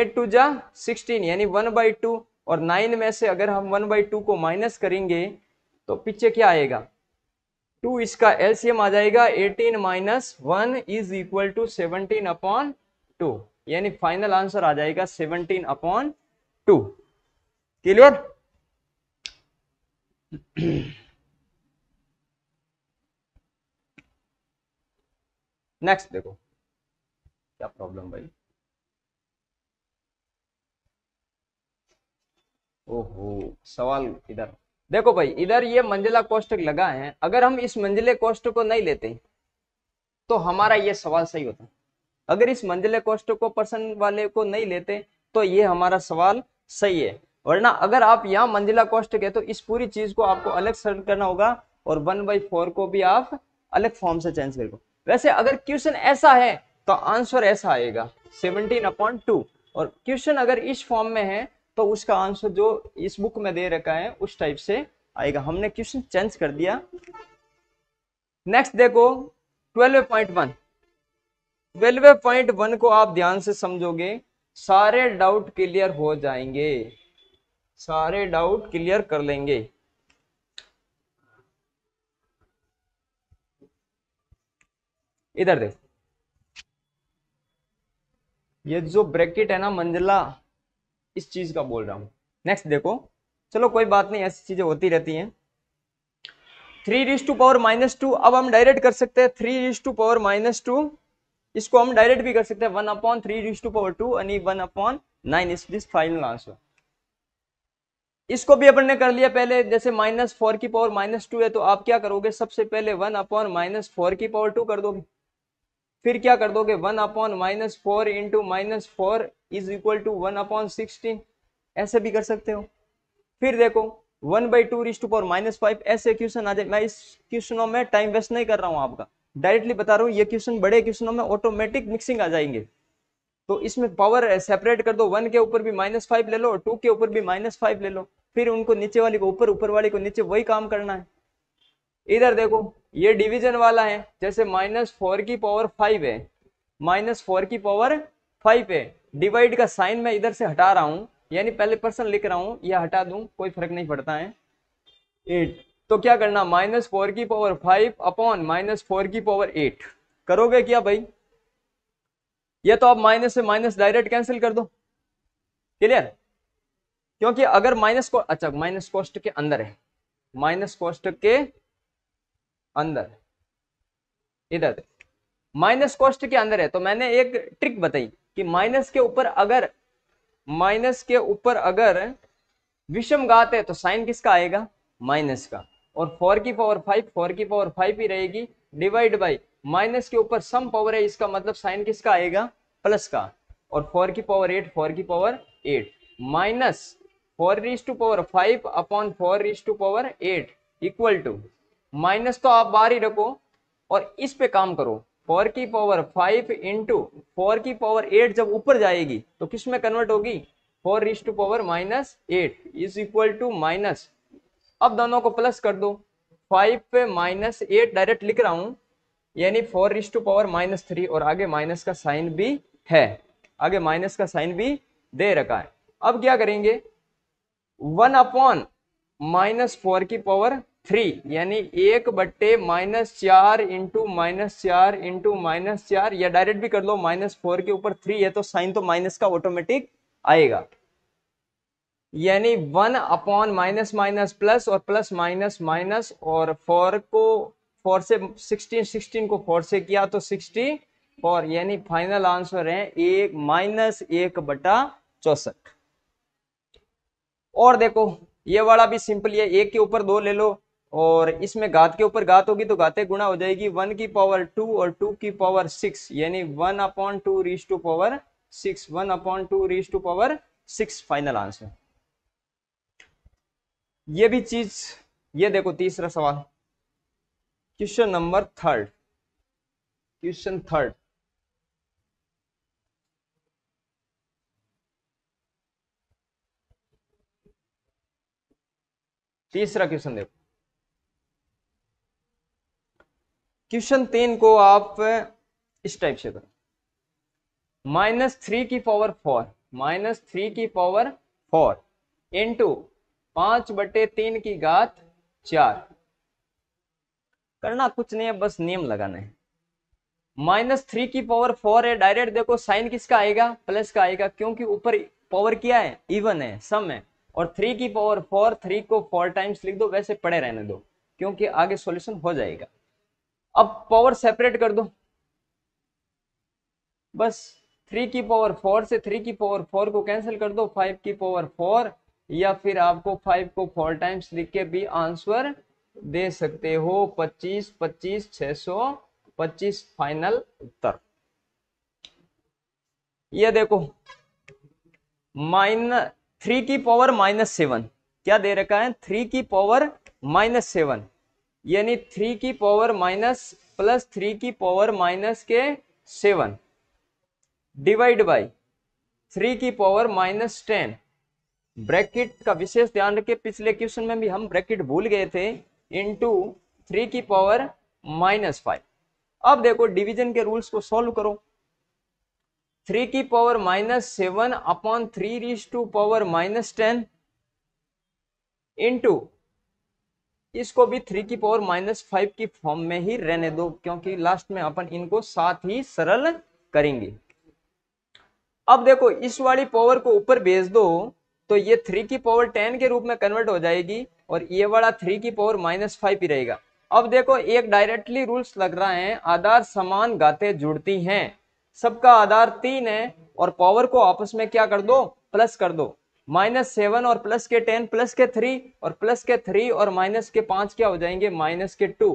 एट टू जा सिक्सटीन यानी वन बाई टू और नाइन में से अगर हम वन बाई टू को माइनस करेंगे तो पीछे क्या आएगा टू इसका एलसीएम आ जाएगा eighteen minus one is equal to seventeen upon two यानी फाइनल आंसर आ जाएगा seventeen upon two clear next देखो क्या प्रॉब्लम भाई ओहो सवाल इधर देखो भाई इधर ये मंजिला कोष्टक लगा है अगर हम इस मंजिले कोष्ट को नहीं लेते तो हमारा ये सवाल सही होता अगर इस मंजिले कोष्ट को पर्सन वाले को नहीं लेते तो ये हमारा सवाल सही है वरना अगर आप यहाँ मंजिला कोष्ट है तो इस पूरी चीज को आपको अलग सर्व करना होगा और वन बाई फोर को भी आप अलग फॉर्म से चेंज कर वैसे अगर क्वेश्चन ऐसा है तो आंसर ऐसा आएगा सेवनटीन अपॉइंट टू और क्वेश्चन अगर इस फॉर्म में है तो उसका आंसर जो इस बुक में दे रखा है उस टाइप से आएगा हमने क्वेश्चन चेंज कर दिया नेक्स्ट देखो twelve point one twelve point one को आप ध्यान से समझोगे सारे डाउट क्लियर हो जाएंगे सारे डाउट क्लियर कर लेंगे इधर देख ये जो ब्रैकेट है ना मंजिला इस चीज का बोल रहा हूँ नेक्स्ट देखो चलो कोई बात नहीं ऐसी चीजें होती रहती हैं three raise to power minus two अब हम डायरेक्ट कर सकते हैं three raise to power minus two इसको हम डायरेक्ट भी कर सकते हैं one upon three raise to power two यानी one upon nine is this final answer इसको भी अपन ने कर लिया पहले जैसे माइनस फोर की पावर माइनस टू है तो आप क्या करोगे सबसे पहले वन अपॉन माइनस फोर की पावर टू कर दोगे फिर क्या कर दोगे one upon minus four into minus four is equal to one upon sixteen ऐसे भी कर सकते हो फिर देखो one by two raised power minus five ऐसे क्वेश्चन आ जाए मैं इस क्वेश्चनों में टाइम वेस्ट नहीं कर रहा हूं आपका डायरेक्टली बता रहा हूं ये क्वेश्चन बड़े क्वेश्चनों में ऑटोमेटिक मिक्सिंग आ जाएंगे तो इसमें पावर सेपरेट कर दो वन के ऊपर भी माइनस फाइव ले लो टू के ऊपर भी माइनस फाइव ले लो फिर उनको नीचे वाले को ऊपर ऊपर वाले को नीचे वही काम करना है इधर देखो ये डिवीजन वाला है जैसे माइनस फोर की पावर फाइव है माइनस फोर की पावर फाइव है डिवाइड का साइन मैं इधर से हटा रहा हूँ यानी पहले पर्सन लिख रहा हूँ या हटा दूँ कोई फर्क नहीं पड़ता है एट तो क्या करना माइनस फोर की power five upon minus four की पावर एट करोगे क्या भाई ये तो आप माइनस से माइनस डायरेक्ट कैंसिल कर दो क्लियर क्योंकि अगर माइनस को अच्छा माइनस कॉस्ट के अंदर है माइनस कॉस्ट के अंदर इधर माइनस कॉस्ट के अंदर है तो मैंने एक ट्रिक बताई कि माइनस के ऊपर अगर माइनस के ऊपर अगर विषम घात है तो साइन किसका आएगा माइनस का और फोर की पावर फाइव फोर की पावर फाइव ही रहेगी डिवाइड बाई माइनस के ऊपर सम पावर है इसका मतलब साइन किसका आएगा प्लस का और फोर की पावर एट फोर की power eight minus four raise to power five upon four raise to power eight equal to minus तो आप बाहर ही रखो और इस पे काम करो फोर की पावर फाइव इंटू फोर की पावर एट जब ऊपर जाएगी तो किस में कन्वर्ट होगी four raise to power minus eight is equal to minus अब दोनों को प्लस कर दो फाइव पे माइनस एट डायरेक्ट लिख रहा हूं यानी four raise to power minus three और आगे माइनस का साइन भी है आगे माइनस का साइन भी दे रखा है अब क्या करेंगे वन अपॉन माइनस फोर की पावर थ्री यानी एक बट्टे माइनस चार इंटू माइनस चार इंटू माइनस चार या डायरेक्ट भी कर लो माइनस फोर के ऊपर थ्री है तो साइन तो माइनस का ऑटोमेटिक आएगा यानी one upon minus minus plus और प्लस माइनस माइनस और फोर को फोर से सिक्सटीन सिक्सटीन को फोर से किया तो सिक्सटी फोर यानी फाइनल आंसर है एक माइनस एक बटा चौसठ और देखो ये वाला भी सिंपल है एक के ऊपर दो ले लो और इसमें घात के ऊपर घात होगी तो घाते गुणा हो जाएगी वन की पावर टू और टू की पावर सिक्स यानी one upon two raise to power six one upon two raise to power six final answer ये भी चीज ये देखो तीसरा सवाल question number third question third तीसरा क्वेश्चन देखो क्वेश्चन तीन को आप इस टाइप से करो माइनस थ्री की पावर फोर माइनस थ्री की पावर फोर इंटू पांच बटे तीन की घात चार करना कुछ नहीं है बस नियम लगाना है माइनस थ्री की पावर फोर है डायरेक्ट देखो साइन किसका आएगा प्लस का आएगा क्योंकि ऊपर पावर क्या है इवन है सम है और थ्री की पावर फोर थ्री को फोर टाइम्स लिख दो वैसे पड़े रहने दो क्योंकि आगे सॉल्यूशन हो जाएगा अब पावर सेपरेट कर दो बस थ्री की पावर फोर से थ्री की पावर फोर को कैंसिल कर दो फाइव की पावर फोर या फिर आपको फाइव को फोर टाइम्स लिख के भी आंसर दे सकते हो पच्चीस पच्चीस छह सौ पच्चीस फाइनल उत्तर ये देखो माइन थ्री की पावर माइनस सेवन क्या दे रखा है थ्री की पावर माइनस सेवन यानी थ्री की पावर माइनस प्लस थ्री की पावर माइनस के सेवन डिवाइड बाई थ्री की पावर माइनस टेन ब्रैकेट का विशेष ध्यान रखिए पिछले क्वेश्चन में भी हम ब्रैकेट भूल गए थे इंटू थ्री की पावर माइनस फाइव अब देखो डिवीजन के रूल्स को सॉल्व करो थ्री की power minus seven upon three raise to power minus ten into इसको भी थ्री की पावर माइनस फाइव की फॉर्म में ही रहने दो क्योंकि लास्ट में अपन इनको साथ ही सरल करेंगे अब देखो इस वाली पावर को ऊपर भेज दो तो ये थ्री की पावर टेन के रूप में कन्वर्ट हो जाएगी और ये वाला थ्री की पावर माइनस फाइव ही रहेगा अब देखो एक डायरेक्टली रूल्स लग रहा है आधार समान गाते जुड़ती हैं सबका आधार तीन है और पावर को आपस में क्या कर दो प्लस कर दो माइनस सेवन और प्लस के टेन प्लस के थ्री और प्लस के थ्री और माइनस के पांच क्या हो जाएंगे माइनस के टू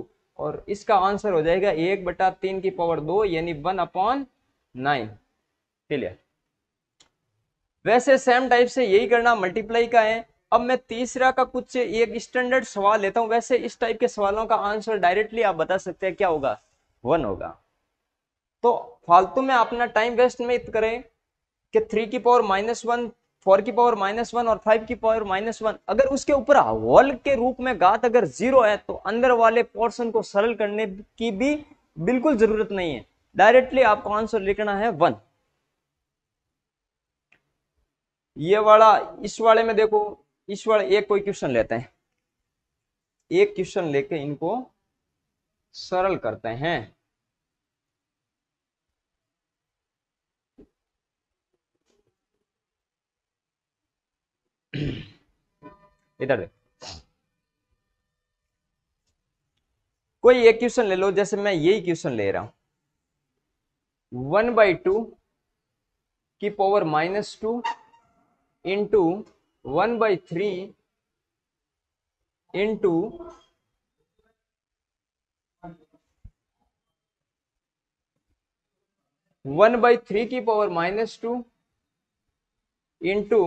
और इसका आंसर हो जाएगा एक बटा तीन की पावर दो यानी वन अपॉन नाइन क्लियर वैसे सेम टाइप से यही करना मल्टीप्लाई का है अब मैं तीसरा का कुछ एक स्टैंडर्ड सवाल लेता हूं वैसे इस टाइप के सवालों का आंसर डायरेक्टली आप बता सकते हैं क्या होगा वन होगा तो फालतू में अपना टाइम वेस्ट में करें कि थ्री की पावर माइनस वन फोर की पावर माइनस वन और फाइव की पावर माइनस वन अगर उसके ऊपर होल के रूप में गात अगर जीरो है तो अंदर वाले पोर्सन को सरल करने की भी बिल्कुल जरूरत नहीं है डायरेक्टली आपको आंसर लिखना है वन ये वाला इस वाले में देखो इस वाले एक कोई क्वेश्चन लेते हैं एक क्वेश्चन लेके इनको सरल करते हैं इधर देख कोई एक क्वेश्चन ले लो जैसे मैं यही क्वेश्चन ले रहा हूं वन बाई टू की power minus two into one by three into one by three की power minus two into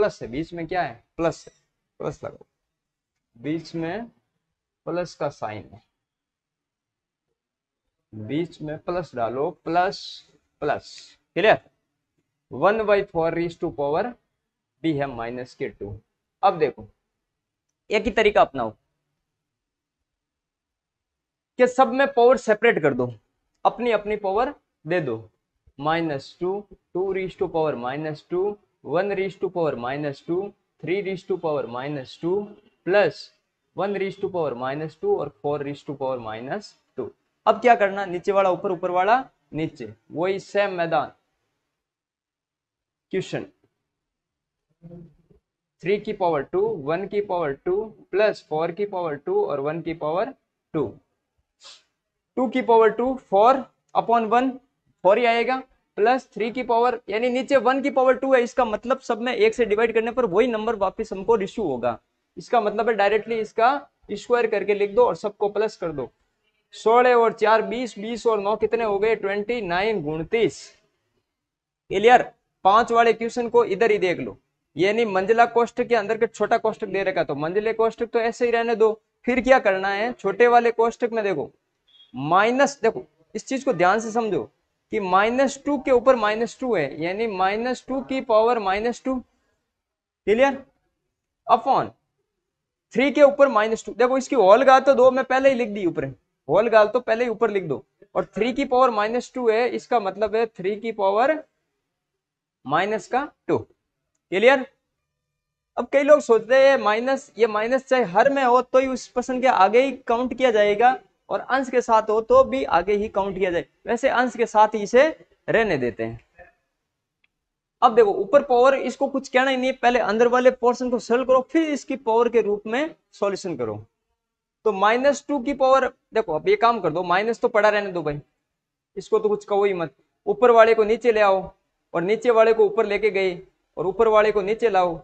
plus है बीच में क्या है प्लस है प्लस लगाओ बीच में प्लस का साइन है बीच में प्लस डालो plus plus clear one by four raise to power B है माइनस के टू अब देखो एक ही तरीका अपनाओ कि सब में पावर सेपरेट कर दो अपनी अपनी पावर दे दो minus two two raise to power minus two one raise to power minus two three raise to power minus two plus one raise to power minus two और four raise to power minus two अब क्या करना नीचे वाला ऊपर ऊपर वाला नीचे वही सेम मैदान क्वेश्चन थ्री की पावर टू वन की पावर टू प्लस फोर की पावर टू और वन की पावर टू टू की power two four upon one four ही आएगा प्लस थ्री की पावर यानी नीचे वन की पावर टू है इसका मतलब सब में एक से डिवाइड करने पर वही नंबर वापस हमको रिश्यू होगा इसका मतलब है डायरेक्टली इसका स्क्वायर करके लिख दो और सबको प्लस कर दो सोलह और चार बीस बीस और नौ कितने हो गए ट्वेंटी नाइन उनतीस क्लियर पांच वाले क्वेश्चन को इधर ही देख लो यानी मंजिला कोष्टक के अंदर के छोटा कोष्टक दे रखा तो मंजिले कोष्टक तो ऐसे ही रहने दो फिर क्या करना है छोटे वाले कोष्टक में देखो माइनस देखो इस चीज को ध्यान से समझो कि माइनस टू के ऊपर माइनस टू है यानी माइनस टू की power minus two clear upon three के ऊपर माइनस टू देखो इसकी होल गाल तो दो मैं पहले ही लिख दी ऊपर होल गाल तो पहले ही ऊपर लिख दो और थ्री की पावर माइनस टू है इसका मतलब है थ्री की पावर माइनस का टू क्लियर अब कई लोग सोचते हैं माइनस ये माइनस चाहे हर में हो तो ही उस पर्सन के आगे ही काउंट किया जाएगा और अंश के साथ हो तो भी आगे ही काउंट किया जाए वैसे अंश के साथ ही इसे रहने देते हैं अब देखो ऊपर पावर इसको कुछ कहना ही नहीं है पहले अंदर वाले पोर्शन को सोल्व करो फिर इसकी पावर के रूप में सॉल्यूशन करो तो माइनस टू की पावर देखो अब ये काम कर दो माइनस तो पड़ा रहने दो भाई इसको तो कुछ कहो ही मत ऊपर वाले को नीचे ले आओ और नीचे वाले को ऊपर लेके गए और ऊपर वाले को नीचे लाओ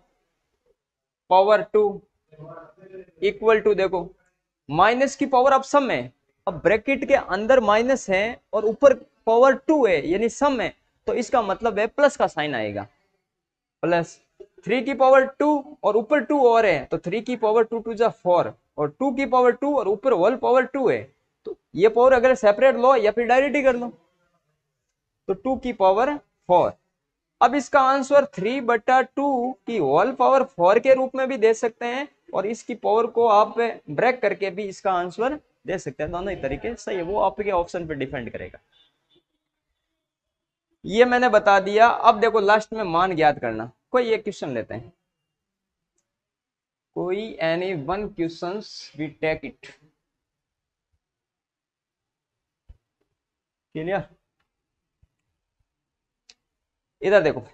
पावर टू इक्वल टू देखो माइनस की पावर अब सम है अब ब्रैकेट के अंदर माइनस है और ऊपर पावर टू है यानी सम है तो इसका मतलब है प्लस का साइन आएगा प्लस थ्री की पावर टू और ऊपर टू और है तो थ्री की पावर टू टू जा फोर और टू की पावर टू और ऊपर वन पावर टू है तो ये पावर अगर सेपरेट लो या फिर डायरेक्ट कर लो तो टू की पावर फोर अब इसका आंसर थ्री बटा टू की वॉल पावर फोर के रूप में भी दे सकते हैं और इसकी पावर को आप ब्रेक करके भी इसका आंसर दे सकते हैं तो दोनों ही तरीके सही है वो आपके ऑप्शन पे डिपेंड करेगा ये मैंने बता दिया अब देखो लास्ट में मान ज्ञात करना कोई एक क्वेश्चन लेते हैं कोई any one question we take it clear इधर देखो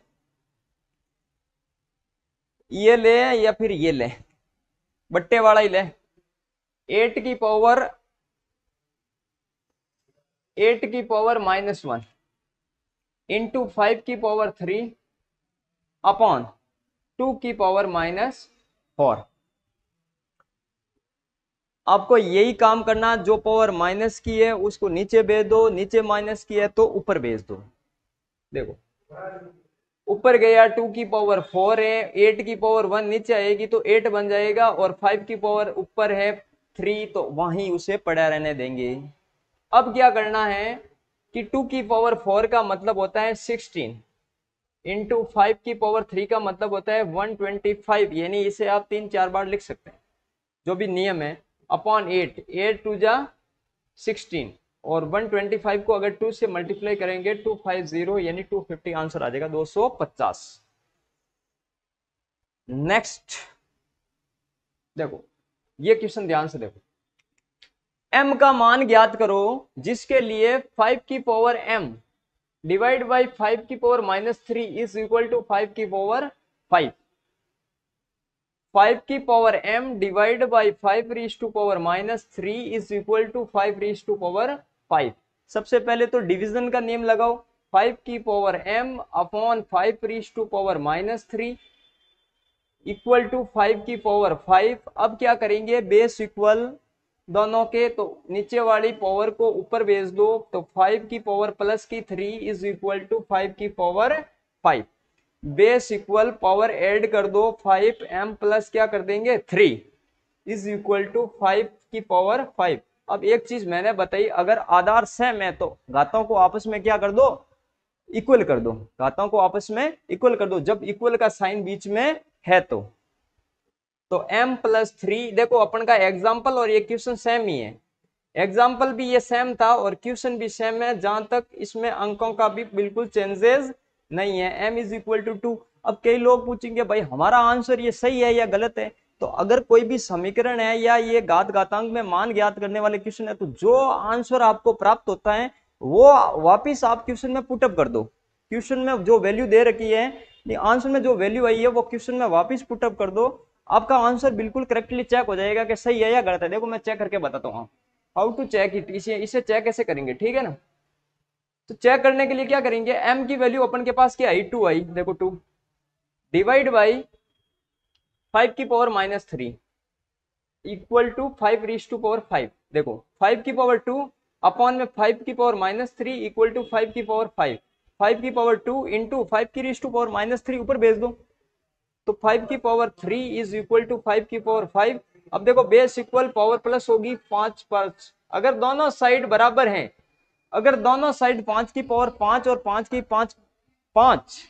ये ले या फिर ये ले बट्टे वाला ही ले एट की पावर एट की power minus one into five की पावर थ्री अपॉन टू की पावर माइनस फोर आपको यही काम करना जो पावर माइनस की है उसको नीचे भेज दो नीचे माइनस की है तो ऊपर भेज दो देखो ऊपर गया टू की पावर फोर है एट की पावर वन नीचे आएगी तो एट बन जाएगा और फाइव की पावर ऊपर है थ्री तो वहीं उसे पड़ा रहने देंगे अब क्या करना है कि टू की पावर फोर का मतलब होता है सिक्सटीन इंटू फाइव की पावर थ्री का मतलब होता है वन ट्वेंटी फाइव यानी इसे आप तीन चार बार लिख सकते हैं जो भी नियम है अपॉन एट एट टू जा सिक्सटीन और 125 को अगर 2 से मल्टीप्लाई करेंगे 250 यानी 250 आंसर आ जाएगा 250 नेक्स्ट देखो ये क्वेश्चन ध्यान से देखो m का मान ज्ञात करो जिसके लिए 5 की पावर m डिवाइड बाई 5 की power minus three is equal to 5 की पावर 5 5 की power m divide by 5 raise to power minus three is equal to 5 raise to power 5 सबसे पहले तो डिवीजन का नेम लगाओ 5 की power m upon 5 raise to power minus three equal to 5 की power 5 अब क्या करेंगे बेस इक्वल दोनों के तो नीचे वाली पावर को ऊपर भेज दो तो फाइव की पावर प्लस की three is equal to five की power five base equal power add कर दो फाइव एम प्लस क्या कर देंगे three is equal to five की पावर फाइव अब एक चीज मैंने बताई अगर आधार सेम है तो घातों को आपस में क्या कर दो इक्वल कर दो घातों को आपस में इक्वल कर दो जब इक्वल का साइन बीच में है तो तो m प्लस थ्री देखो अपन का एग्जाम्पल और ये क्वेश्चन सेम ही है एग्जाम्पल भी ये सेम था और क्वेश्चन भी सेम है जहां तक इसमें अंकों का भी बिल्कुल चेंजेस नहीं है M is equal to two अब कई लोग पूछेंगे भाई हमारा आंसर ये सही है या गलत है तो अगर कोई भी समीकरण है या ये गात गातांग में मान ज्ञात करने वाले क्वेश्चन है तो जो आंसर आपको प्राप्त होता है वो वापिस आप क्वेश्चन में पुटअप कर दो क्वेश्चन में जो वैल्यू दे रखी है आंसर में जो वैल्यू आई है वो क्वेश्चन में वापिस पुटअप कर दो आपका आंसर बिल्कुल करेक्टली चेक हो जाएगा कि सही है या गलत है देखो मैं चेक करके बताता हूँ हाउ टू चेक इट इसे इसे चेक कैसे करेंगे ठीक है ना तो चेक करने के लिए क्या करेंगे एम की वैल्यू अपन के पास क्या आई टू आई देखो टू डिवाइड बाई फाइव की power minus three equal to five raise to power five देखो फाइव की पावर टू अपॉन में फाइव की power minus three equal to five की पावर फाइव फाइव की पावर टू इंटू फाइव की raise to power minus three ऊपर भेज दो तो फाइव की power three is equal to five की पावर फाइव अब देखो बेस इक्वल पावर प्लस होगी पांच पांच अगर दोनों साइड बराबर हैं अगर दोनों साइड पांच की पावर पांच और पांच की पांच पांच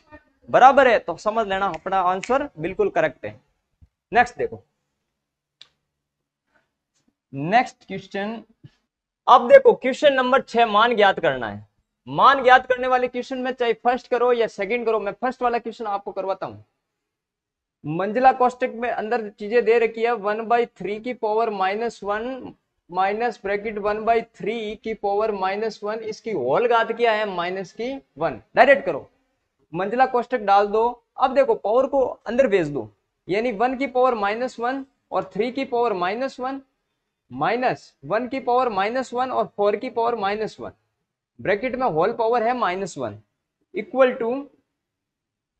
बराबर है तो समझ लेना अपना आंसर बिल्कुल करेक्ट है नेक्स्ट देखो नेक्स्ट क्वेश्चन अब देखो क्वेश्चन नंबर छह मान ज्ञात करना है मान ज्ञात करने वाले क्वेश्चन में चाहे फर्स्ट करो या सेकंड करो मैं फर्स्ट वाला क्वेश्चन आपको करवाता हूं मंजिला कोष्टक में अंदर चीजें दे रखी है वन बाई थ्री की power minus one minus bracket one by three की पावर माइनस वन इसकी होल घात किया है माइनस की वन डायरेक्ट करो मंजिला कोष्टक डाल दो अब देखो पावर को अंदर भेज दो यानी वन की पावर माइनस वन और थ्री की power minus one minus one की पावर माइनस वन और फोर की पावर माइनस वन ब्रैकेट में होल पावर है minus one equal to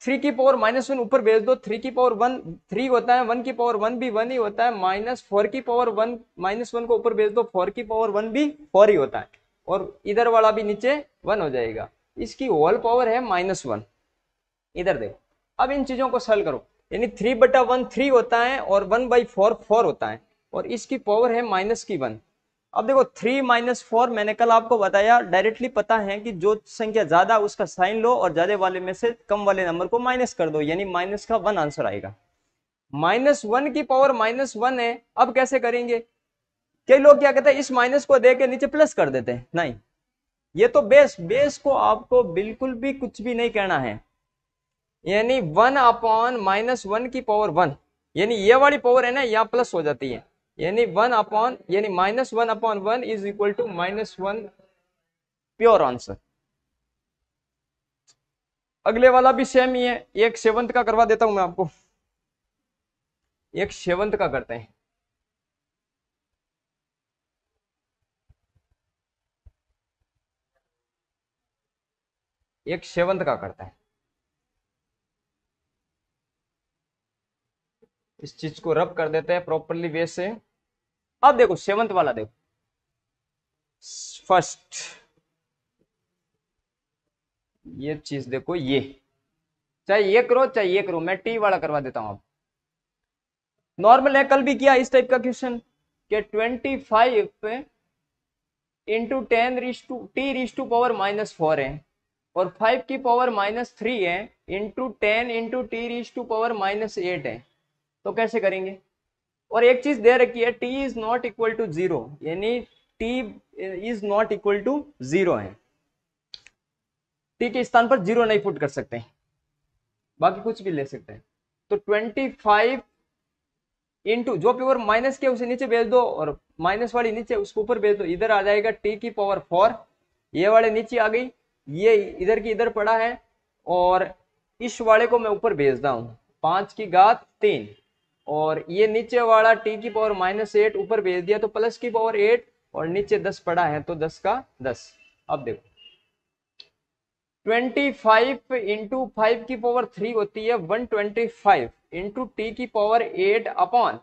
three की पावर माइनस वन ऊपर भेज दो थ्री की पावर वन थ्री होता है वन की पावर वन भी वन ही होता है माइनस फोर की पावर वन माइनस वन को ऊपर भेज दो फोर की पावर वन भी फोर ही होता है और इधर वाला भी नीचे वन हो जाएगा इसकी होल पावर है माइनस वन इधर देखो अब इन चीजों को सॉल्व करो यानी थ्री बटा वन थ्री होता है और वन बाई फोर फोर होता है और इसकी पावर है माइनस की वन अब देखो थ्री माइनस फोर मैंने कल आपको बताया डायरेक्टली पता है कि जो संख्या ज्यादा उसका साइन लो और ज्यादा वाले में से कम वाले नंबर को माइनस कर दो यानी माइनस का वन आंसर आएगा माइनस वन की पावर माइनस वन है अब कैसे करेंगे कई लोग क्या कहते हैं इस माइनस को दे के नीचे प्लस कर देते हैं नहीं ये तो बेस बेस को आपको बिल्कुल भी कुछ भी नहीं कहना है यानी वन अपॉन माइनस वन की पावर वन यानी ये वाली पावर है ना यहाँ प्लस हो जाती है यानी वन अपॉन यानी minus one upon one is equal to minus one pure answer अगले वाला भी सेम ही है एक सेवंथ का करवा देता हूं मैं आपको एक सेवंथ का करते हैं एक सेवंथ का करते हैं इस चीज को रब कर देते हैं प्रॉपरली वे से अब देखो सेवंथ वाला देखो फर्स्ट ये चीज देखो ये चाहे ये करो चाहे ये करो मैं टी वाला करवा देता हूं आप नॉर्मल है कल भी किया इस टाइप का क्वेश्चन के 25 five into ten raise to T raise to power minus four है और फाइव की पावर माइनस थ्री है into ten into T raise to power minus eight है तो कैसे करेंगे और एक चीज दे रखी है T is not equal to zero यानी T is not equal to zero है टी के स्थान पर जीरो नहीं पुट कर सकते बाकी कुछ भी ले सकते हैं तो ट्वेंटी फाइव इंटू जो पेवर माइनस के उसे नीचे भेज दो और माइनस वाली नीचे उसके ऊपर भेज दो इधर आ जाएगा टी की पावर फोर ये वाले नीचे आ गई ये इधर की इधर पड़ा है और इस वाले को मैं ऊपर भेजता हूं पांच की घात तीन और ये नीचे वाला टी की पावर माइनस एट ऊपर भेज दिया तो प्लस की पावर एट और नीचे दस पड़ा है तो दस का दस अब देखो ट्वेंटी फाइव इंटू फाइव की पावर थ्री होती है one twenty five into T की power eight upon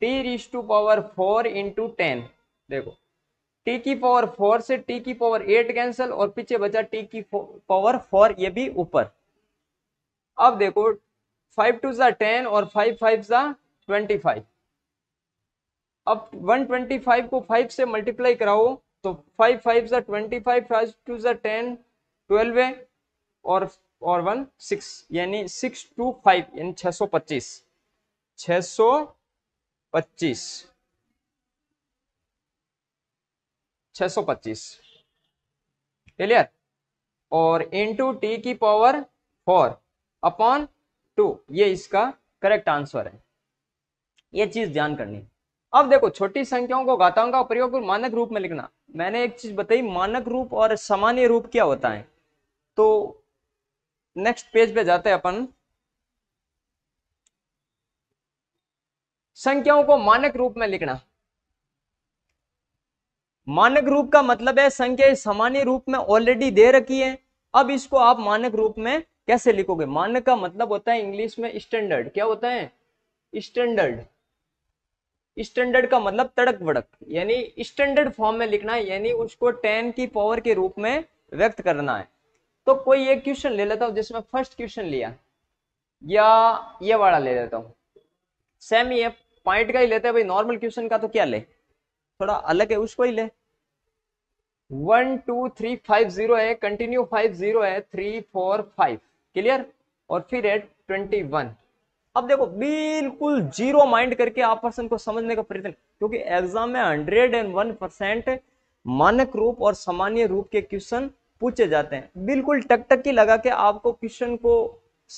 T raise to power four into ten देखो टी की पावर फोर से टी की पावर एट कैंसिल और पीछे बचा टी की पावर फोर ये भी ऊपर अब देखो फाइव टू ज़ा टेन और फाइव फाइव ज़ा ट्वेंटी फाइव अब वन ट्वेंटी फाइव को फाइव से मल्टीप्लाई कराओ तो फाइव फाइव ज़ा ट्वेंटी फाइव फाइव टू ज़ा टेन ट्वेल्व है और और वन सिक्स यानी सिक्स टू फाइव यानी छः सौ पच्चीस छ सौ पच्चीस छ सौ पच्चीस क्लियर और इंटू टी की पावर फोर अपॉन टू ये इसका करेक्ट आंसर है ये चीज ध्यान करनी अब देखो छोटी संख्याओं को घाताओं का प्रयोग मानक रूप में लिखना मैंने एक चीज बताई मानक रूप और सामान्य रूप क्या होता है तो नेक्स्ट पेज पे जाते हैं अपन संख्याओं को मानक रूप में लिखना मानक रूप का मतलब है संख्या सामान्य रूप में ऑलरेडी दे रखी है अब इसको आप मानक रूप में कैसे लिखोगे मान्य का मतलब होता है इंग्लिश में स्टैंडर्ड क्या होता है स्टैंडर्ड स्टैंडर्ड का मतलब तड़क भड़क यानी स्टैंडर्ड फॉर्म में लिखना है यानी उसको टेन की पावर के रूप में व्यक्त करना है तो कोई एक क्वेश्चन ले लेता हूं जिसमें फर्स्ट क्वेश्चन लिया या ये वाला ले लेता हूं सेम ये पॉइंट का ही लेते हैं भाई नॉर्मल क्वेश्चन का तो क्या ले थोड़ा अलग है उसको ही ले one two three five zero है कंटिन्यू फाइव जीरो है थ्री फोर फाइव क्लियर और फिर एट ट्वेंटी वन अब देखो बिल्कुल जीरो माइंड करके आप पर्सन को समझने का प्रयत्न क्योंकि एग्जाम में हंड्रेड एंड वन परसेंट मानक रूप और सामान्य रूप के क्वेश्चन पूछे जाते हैं बिल्कुल टकटकी लगा के आपको क्वेश्चन को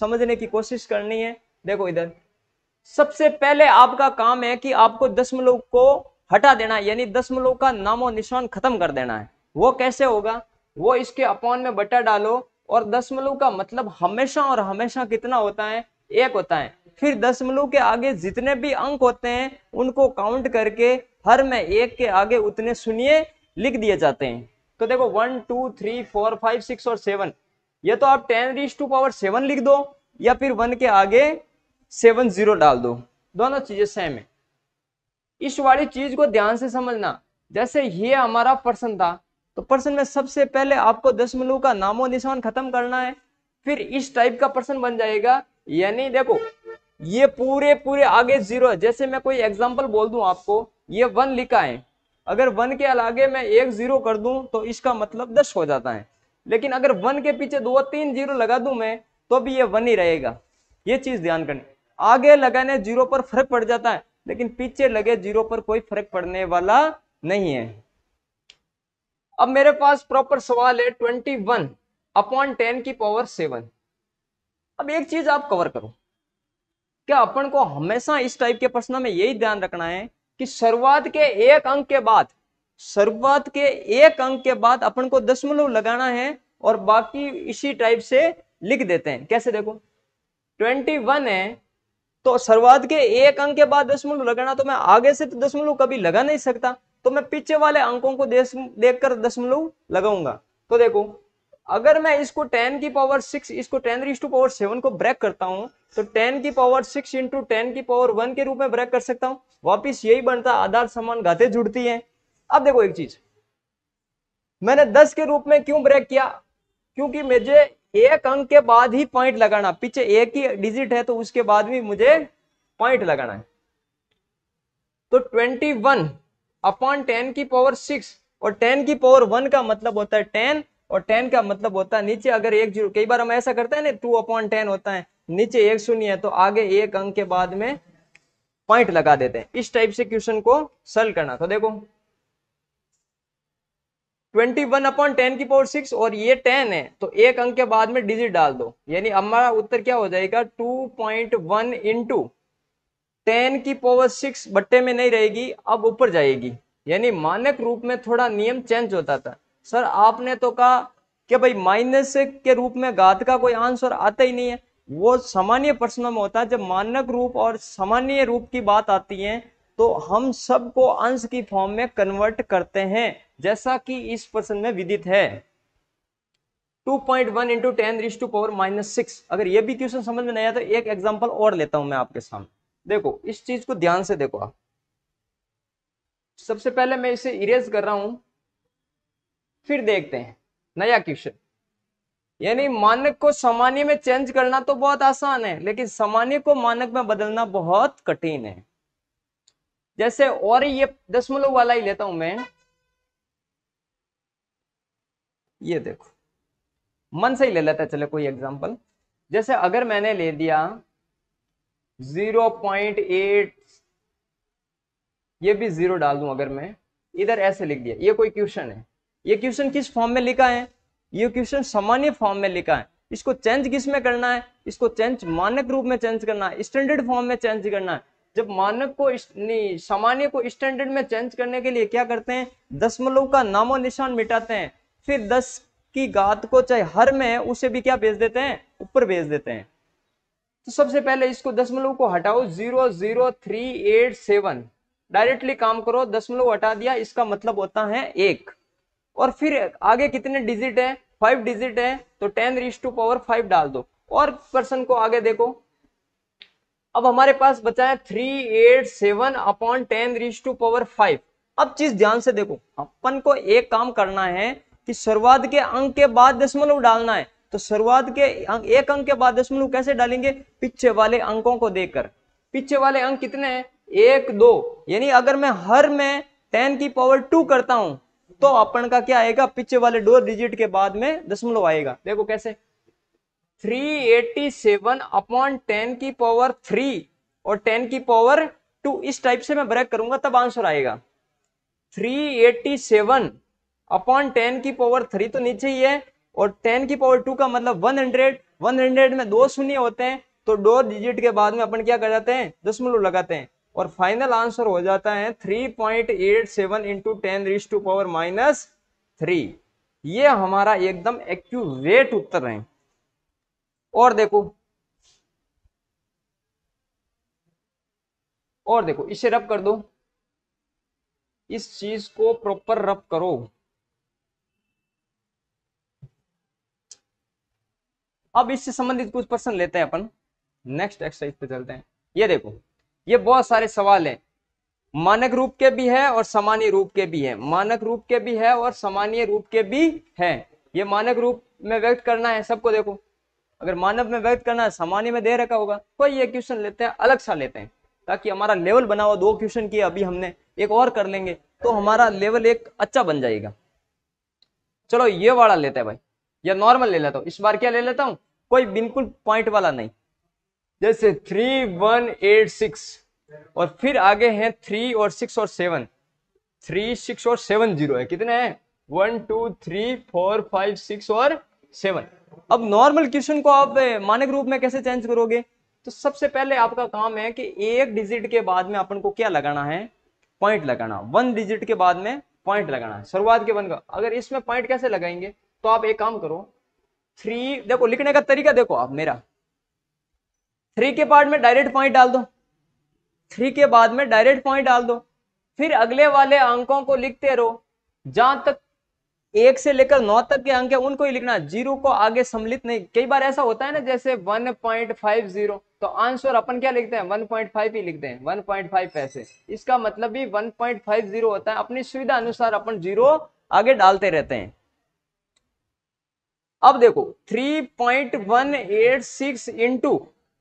समझने की कोशिश करनी है देखो इधर सबसे पहले आपका काम है कि आपको दशमलव को हटा देना यानी दशमलव का नामो निशान खत्म कर देना है वो कैसे होगा वो इसके अपॉन में बटा डालो और दशमलव का मतलब हमेशा और हमेशा कितना होता है एक होता है फिर दशमलव के आगे जितने भी अंक होते हैं उनको काउंट करके हर में एक के आगे उतने सुनिए लिख दिए जाते हैं तो देखो one two three four five six और सेवन ये तो आप ten raise to power seven लिख दो या फिर वन के आगे सेवन जीरो डाल दो दोनों चीजें सेम है इस वाली चीज को ध्यान से समझना जैसे ये हमारा पर्सन था तो प्रश्न में सबसे पहले आपको दशमलव का नामो निशान खत्म करना है फिर इस टाइप का प्रश्न बन जाएगा यानी देखो ये पूरे पूरे आगे जीरो है जैसे मैं कोई एग्जाम्पल बोल दूं आपको ये वन लिखा है अगर वन के अलागे मैं एक जीरो कर दूं तो इसका मतलब दस हो जाता है लेकिन अगर वन के पीछे दो तीन जीरो लगा दूं मैं तो भी ये वन ही रहेगा ये चीज ध्यान करनी आगे लगाने जीरो पर फर्क पड़ जाता है लेकिन पीछे लगे जीरो पर कोई फर्क पड़ने वाला नहीं है अब मेरे पास प्रॉपर सवाल है ट्वेंटी वन अपॉन टेन की पावर सेवन अब एक चीज आप कवर करो क्या अपन को हमेशा इस टाइप के प्रश्न में यही ध्यान रखना है कि शुरुआत के एक अंक के बाद शुरुआत के एक अंक के बाद अपन को दशमलव लगाना है और बाकी इसी टाइप से लिख देते हैं कैसे देखो ट्वेंटी वन है तो शुरुआत के एक अंक के बाद दशमलव लगाना तो मैं आगे से तो दशमलव कभी लगा नहीं सकता तो मैं पीछे वाले अंकों को देख कर दशमलव लगाऊंगा तो देखो अगर मैं इसको टेन की पावर सिक्स इसको ten raise to power seven को ब्रेक करता हूँ तो टेन की पावर सिक्स इंटू टेन की पावर वन के रूप में ब्रेक कर सकता हूँ वापिस यही बनता आधार समान घाते जुड़ती है अब देखो एक चीज मैंने दस के रूप में क्यों ब्रेक किया क्योंकि मुझे एक अंक के बाद ही पॉइंट लगाना पीछे एक ही डिजिट है तो उसके बाद भी मुझे पॉइंट लगाना है तो ट्वेंटी वन अपॉन टेन की पावर सिक्स और टेन की पावर वन का मतलब होता है टेन और टेन का मतलब होता है नीचे अगर एक जीरो कई बार हम ऐसा करते हैं ना टू अपॉन टेन होता है नीचे एक शून्य है तो आगे एक अंक के बाद में पॉइंट लगा देते हैं इस टाइप से क्वेश्चन को सल्व करना तो देखो 21 वन अपॉन टेन की पावर सिक्स और ये 10 है तो एक अंक के बाद में डिजिट डाल दो यानी हमारा उत्तर क्या हो जाएगा 2.1 पॉइंट वन इंटू टेन की पावर सिक्स बट्टे में नहीं रहेगी अब ऊपर जाएगी यानी मानक रूप में थोड़ा नियम चेंज होता था सर आपने तो कहा कि भाई माइनस के रूप में घात का कोई आंसर आता ही नहीं है वो सामान्य प्रश्नों में होता है जब मानक रूप और सामान्य रूप की बात आती है तो हम सबको अंश की फॉर्म में कन्वर्ट करते हैं जैसा कि इस प्रश्न में विदित है 2.1 point one into ten raise to power minus six अगर ये भी क्वेश्चन समझ में नहीं आया तो एक एग्जांपल और लेता हूं मैं आपके सामने देखो इस चीज को ध्यान से देखो आप सबसे पहले मैं इसे इरेज कर रहा हूं फिर देखते हैं नया क्वेश्चन यानी मानक को सामान्य में चेंज करना तो बहुत आसान है लेकिन सामान्य को मानक में बदलना बहुत कठिन है जैसे और ये दशमलव वाला ही लेता हूं मैं ये देखो मन से ही ले लेता चले कोई एग्जांपल जैसे अगर मैंने ले दिया जीरो पॉइंट एट ये भी जीरो डाल दूं अगर मैं इधर ऐसे लिख दिया ये कोई क्वेश्चन है ये क्वेश्चन किस फॉर्म में लिखा है ये क्वेश्चन सामान्य फॉर्म में लिखा है इसको चेंज किस में करना है इसको चेंज मानक रूप में चेंज करना है स्टैंडर्ड फॉर्म में चेंज करना है जब मानक को नहीं सामान्य को स्टैंडर्ड में चेंज करने के लिए क्या करते हैं दसमलव का नामो निशान मिटाते हैं फिर दस की घात को चाहे हर में उसे भी क्या भेज देते हैं ऊपर भेज देते हैं तो सबसे पहले इसको दसमलव को हटाओ zero zero three eight seven directly काम करो दसमलव हटा दिया इसका मतलब होता है एक और फिर आगे कितने डिजिट है फाइव डिजिट है तो ten raise to power five डाल दो और पर्सन को आगे देखो अब हमारे पास बचा है three eight seven upon ten raise to power five अब चीज ध्यान से देखो अपन को एक काम करना है कि शुरुआत के अंक के बाद दशमलव डालना है तो शुरुआत के अंक एक अंक के बाद दशमलव कैसे डालेंगे पीछे वाले अंकों को देखकर पीछे वाले अंक कितने हैं एक दो यानी अगर मैं हर में टेन की पावर टू करता हूं तो अपन का क्या आएगा पीछे वाले दो डिजिट के बाद में दशमलव आएगा देखो कैसे 387 अपॉन टेन की पावर थ्री और टेन की पावर टू इस टाइप से मैं ब्रेक करूंगा तब आंसर आएगा 387 अपॉन टेन की पावर थ्री तो नीचे ही है और टेन की पावर टू का मतलब वन हंड्रेड वन हंड्रेड में दो शून्य होते हैं तो दो डिजिट के बाद में अपन क्या कर जाते हैं दशमलव लगाते हैं और फाइनल आंसर हो जाता है three point eight seven into ten raise to power minus three ये हमारा एकदम एक्यूरेट उत्तर है और देखो और देखो इसे रब कर दो इस चीज को प्रॉपर रब करो अब इससे संबंधित कुछ प्रश्न लेते हैं अपन नेक्स्ट एक्सरसाइज पे चलते हैं ये देखो ये बहुत सारे सवाल हैं मानक रूप के भी है और सामान्य रूप के भी है मानक रूप के भी है और सामान्य रूप के भी है ये मानक रूप में व्यक्त करना है सबको देखो अगर मानव में व्यक्त करना है सामान्य में दे रखा होगा कोई तो ये क्वेश्चन लेते हैं अलग सा लेते हैं ताकि हमारा लेवल बना हुआ दो क्वेश्चन किए अभी हमने एक और कर लेंगे तो हमारा लेवल एक अच्छा बन जाएगा चलो ये वाला लेते हैं भाई या नॉर्मल ले लेता हूँ इस बार क्या ले लेता हूँ कोई बिल्कुल पॉइंट वाला नहीं जैसे थ्री वन एट सिक्स और फिर आगे है थ्री और सिक्स और सेवन थ्री सिक्स और सेवन जीरो है कितने हैं one two three four five six और सेवन अब नॉर्मल क्वेश्चन को आप मानक रूप में कैसे चेंज करोगे तो सबसे पहले आपका काम है कि एक डिजिट के बाद में अपन को क्या लगाना है पॉइंट लगाना वन डिजिट के बाद में पॉइंट लगाना है शुरुआत के वन का अगर इसमें पॉइंट कैसे लगाएंगे तो आप एक काम करो थ्री देखो लिखने का तरीका देखो आप मेरा थ्री के पार्ट में डायरेक्ट पॉइंट डाल दो थ्री के बाद में डायरेक्ट पॉइंट डाल दो फिर अगले वाले अंकों को लिखते रहो जहां तक एक से लेकर नौ तक के अंक है उनको ही लिखना जीरो को आगे सम्मिलित नहीं कई बार ऐसा होता है ना जैसे 1.50 तो आंसर अपन क्या लिखते हैं 1.5 ही लिखते हैं 1.5 पैसे इसका मतलब भी 1.50 होता है अपनी सुविधा अनुसार अपन जीरो आगे डालते रहते हैं अब देखो 3.186 इनटू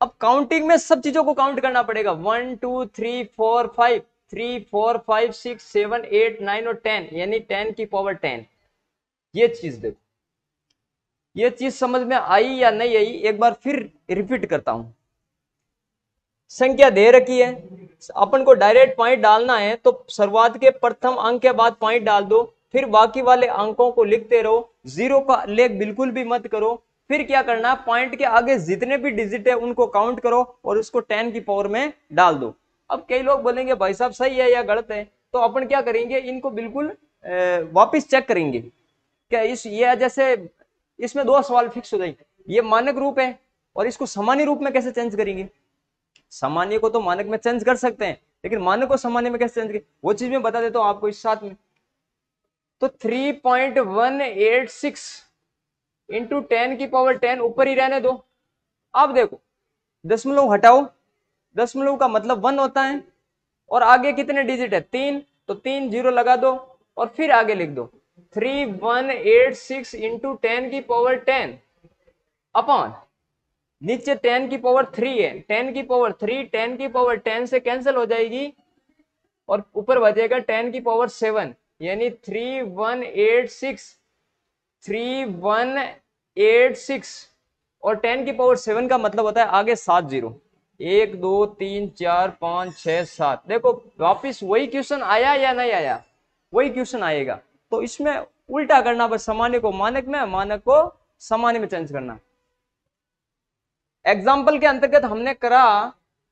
अब काउंटिंग में सब चीजों को काउंट करना पड़ेगा one two three four five three four five six seven eight nine और टेन यानी टेन की पावर टेन ये चीज देखो ये चीज समझ में आई या नहीं आई एक बार फिर रिपीट करता हूं संख्या दे रखी है अपन को डायरेक्ट पॉइंट डालना है तो शुरुआत के प्रथम अंक के बाद पॉइंट डाल दो फिर बाकी वाले अंकों को लिखते रहो जीरो का लेख बिल्कुल भी मत करो फिर क्या करना पॉइंट के आगे जितने भी डिजिट है उनको काउंट करो और उसको टेन की पावर में डाल दो अब कई लोग बोलेंगे भाई साहब सही है या गलत है तो अपन क्या करेंगे इनको बिल्कुल वापस चेक करेंगे क्या इस ये जैसे इसमें दो सवाल फिक्स हो जाएंगे ये मानक रूप है और इसको सामान्य रूप में कैसे चेंज करेंगे सामान्य को तो मानक में चेंज कर सकते हैं लेकिन मानक को सामान्य में कैसे चेंज करें वो चीज में बता देता हूँ आपको इस साथ में तो 3.186 इंटू टेन की पावर टेन ऊपर ही रहने दो अब देखो दशमलव हटाओ दशमलव का मतलब वन होता है और आगे कितने डिजिट है तीन तो तीन जीरो लगा दो और फिर आगे लिख दो three one eight six into ten की पावर टेन अपॉन नीचे टेन की पावर थ्री है टेन की पावर थ्री टेन की पावर टेन से कैंसिल हो जाएगी और ऊपर बचेगा टेन की पावर सेवन यानी three one eight six three one eight six और टेन की पावर सेवन का मतलब होता है आगे सात जीरो एक दो तीन चार पांच छह सात देखो वापिस वही क्वेश्चन आया या नहीं आया वही क्वेश्चन आएगा तो इसमें उल्टा करना बस सामान्य को मानक में मानक को सामान्य में चेंज करना एग्जाम्पल के अंतर्गत हमने करा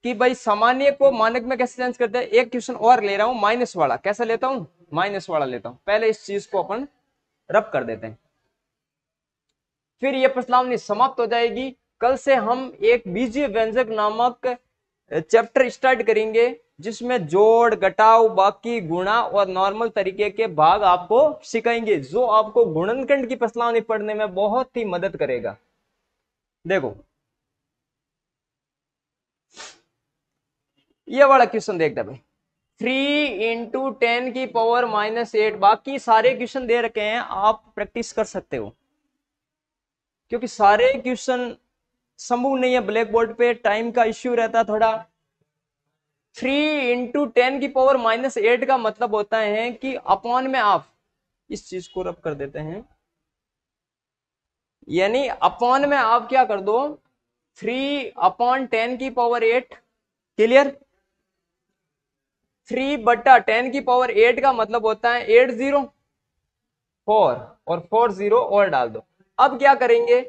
कि भाई सामान्य को मानक में कैसे चेंज करते हैं एक क्वेश्चन और ले रहा हूं माइनस वाला कैसे लेता हूं माइनस वाला लेता हूं पहले इस चीज को अपन रब कर देते हैं फिर यह प्रस्तावनी समाप्त हो जाएगी कल से हम एक बीजीय व्यंजक नामक चैप्टर स्टार्ट करेंगे जिसमें जोड़ घटाव बाकी गुणा और नॉर्मल तरीके के भाग आपको सिखाएंगे जो आपको गुणनखंड की प्रस्तावनी पढ़ने में बहुत ही मदद करेगा देखो ये वाला क्वेश्चन देखते भाई थ्री इंटू टेन की पावर माइनस एट बाकी सारे क्वेश्चन दे रखे हैं आप प्रैक्टिस कर सकते हो क्योंकि सारे क्वेश्चन संभव नहीं है ब्लैक बोर्ड पे टाइम का इश्यू रहता थोड़ा थ्री इंटू टेन की पावर माइनस एट का मतलब होता है कि अपॉन में आप इस चीज को रब कर देते हैं यानी अपॉन में आप क्या कर दो थ्री अपॉन टेन की पावर एट क्लियर थ्री बट्टा टेन की पावर एट का मतलब होता है एट जीरो फोर और फोर जीरो और डाल दो अब क्या करेंगे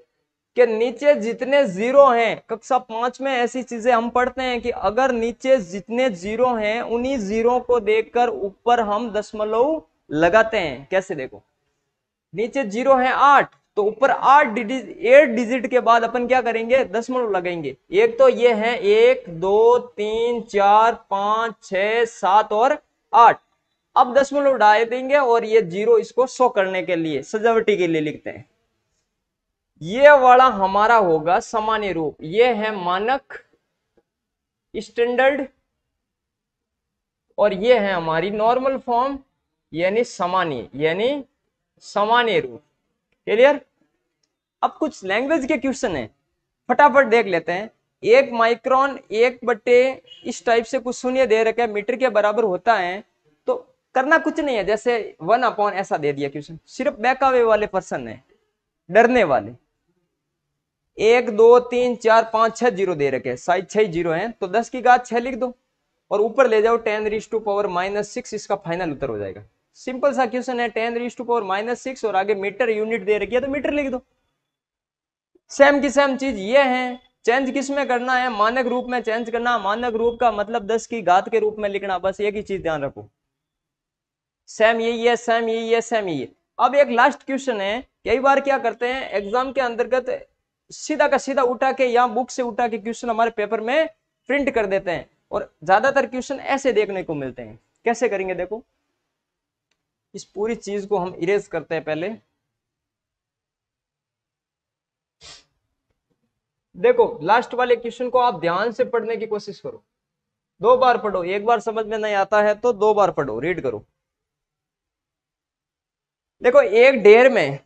कि नीचे जितने जीरो हैं कक्षा पांच में ऐसी चीजें हम पढ़ते हैं कि अगर नीचे जितने जीरो हैं उन्हीं जीरो को देखकर ऊपर हम दशमलव लगाते हैं कैसे देखो नीचे जीरो है आठ तो ऊपर आठ डिजिट एट डिजिट के बाद अपन क्या करेंगे दशमलव लगाएंगे एक तो ये है एक दो तीन चार पांच छ सात और आठ अब दशमलव डाल देंगे और ये जीरो इसको शो करने के लिए सजावटी के लिए लिखते हैं ये वाला हमारा होगा सामान्य रूप ये है मानक स्टैंडर्ड और ये है हमारी नॉर्मल फॉर्म यानी सामान्य यानी सामान्य रूप क्लियर अब कुछ लैंग्वेज के क्वेश्चन है फटाफट देख लेते हैं एक माइक्रोन एक बटे इस टाइप से कुछ शून्य दे रखे मीटर के बराबर होता है तो करना कुछ नहीं है जैसे वन अपॉन ऐसा दे दिया क्वेश्चन सिर्फ बैकावे वाले पर्सन है डरने वाले एक दो तीन चार पांच छह जीरो दे रखे साइज छह जीरो है तो दस की घात छह लिख दो और ऊपर ले जाओ ten raise to power minus six इसका फाइनल उत्तर हो जाएगा सिंपल सा क्वेश्चन है ten raise to power minus six और आगे मीटर यूनिट दे रखी है तो मीटर लिख दो सेम की सेम चीज ये है चेंज किस में करना है मानक रूप में चेंज करना मानक रूप का मतलब दस की घात के रूप में लिखना बस एक ही चीज ध्यान रखो सेम यही है सेम यही है सेम यही है अब एक लास्ट क्वेश्चन है कई बार क्या करते हैं एग्जाम के अंतर्गत सीधा का सीधा उठा के या बुक से उठा के क्वेश्चन हमारे पेपर में प्रिंट कर देते हैं और ज्यादातर क्वेश्चन ऐसे देखने को मिलते हैं कैसे करेंगे देखो इस पूरी चीज को हम इरेज करते हैं पहले देखो लास्ट वाले क्वेश्चन को आप ध्यान से पढ़ने की कोशिश करो दो बार पढ़ो एक बार समझ में नहीं आता है तो दो बार पढ़ो रीड करो देखो एक डेर में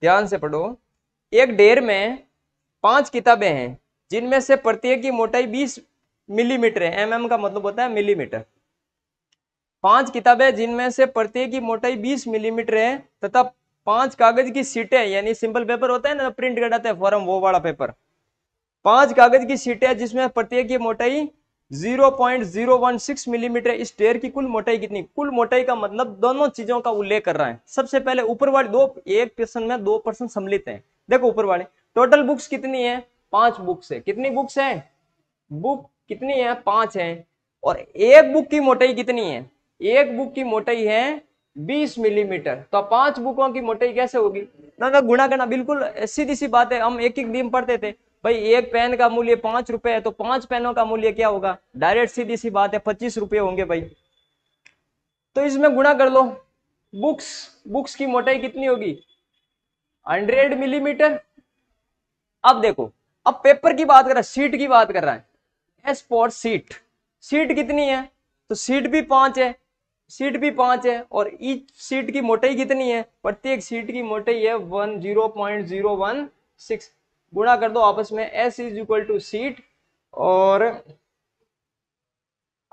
ध्यान से पढ़ो एक डेर में पांच किताबें हैं जिनमें से प्रत्येक की मोटाई बीस मिलीमीटर है एम का मतलब होता है मिलीमीटर पांच किताबें जिनमें से प्रत्येक की मोटाई बीस मिलीमीटर है तथा पांच कागज की सीटें यानी सिंपल पेपर होता है ना प्रिंट कराते हैं फॉरम वो वाला पेपर पांच कागज की सीटें हैं जिसमें प्रत्येक की मोटाई 0.016 मिलीमीटर mm, इस टेयर की कुल मोटाई कितनी कुल मोटाई का मतलब दोनों चीजों का उल्लेख कर रहा है सबसे पहले ऊपर वाले दो एक प्रश्न में दो प्रश्न सम्मिलित हैं देखो ऊपर वाले टोटल बुक्स कितनी है पांच बुक्स है कितनी बुक्स है बुक कितनी है पांच है और एक बुक की मोटाई कितनी है एक बुक की मोटाई है 20 मिलीमीटर mm, तो पांच बुकों की मोटाई कैसे होगी ना ना गुणा करना बिल्कुल सीधी सी बात है हम एक एक दिन पढ़ते थे भाई एक पेन का मूल्य पांच रुपए है तो पांच पेनों का मूल्य क्या होगा डायरेक्ट सीधी सी बात है पच्चीस रुपए होंगे भाई तो इसमें गुणा कर लो बुक्स बुक्स की मोटाई कितनी होगी हंड्रेड मिलीमीटर अब देखो अब पेपर की बात कर रहा है सीट की बात कर रहा है एस फॉर सीट सीट कितनी है तो सीट भी पांच है सीट भी पांच है और ईच सीट की मोटाई कितनी है प्रत्येक सीट की मोटाई है one zero point zero one six गुणा कर दो आपस में S is equal to sheet और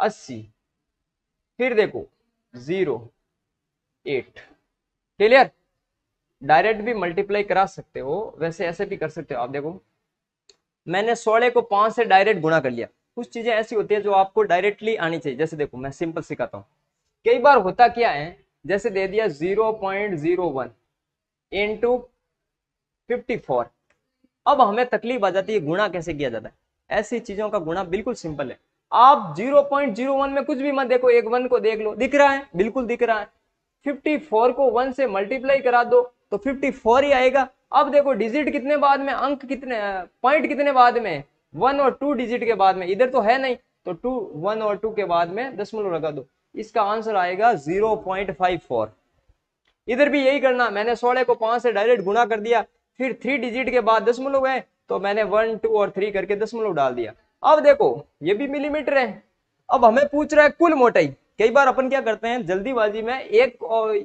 अस्सी फिर देखो जीरो एट क्लियर डायरेक्ट भी मल्टीप्लाई करा सकते हो वैसे ऐसे भी कर सकते हो आप देखो मैंने सोलह को पांच से डायरेक्ट गुणा कर लिया कुछ चीजें ऐसी होती है जो आपको डायरेक्टली आनी चाहिए जैसे देखो मैं सिंपल सिखाता हूँ कई बार होता क्या है जैसे दे दिया zero point zero one into fifty four अब हमें तकलीफ आ जाती है गुणा कैसे किया जाता है ऐसी चीजों का गुणा बिल्कुल सिंपल है आप 0.01 में कुछ भी मत देखो एक वन को देख लो दिख रहा है बिल्कुल दिख रहा है 54 को वन से मल्टीप्लाई करा दो तो 54 ही आएगा अब देखो डिजिट कितने बाद में अंक कितने पॉइंट कितने बाद में वन और टू डिजिट के बाद में इधर तो है नहीं तो टू वन और टू के बाद में दसमलव लगा दो इसका आंसर आएगा जीरो इधर भी यही करना मैंने सोलह को पांच से डायरेक्ट गुणा कर दिया फिर थ्री डिजिट के बाद दसमलव है तो मैंने वन टू और थ्री करके दसमलव डाल दिया अब देखो ये भी मिलीमीटर है अब हमें पूछ रहा है कुल मोटाई कई बार अपन क्या करते हैं जल्दीबाजी में एक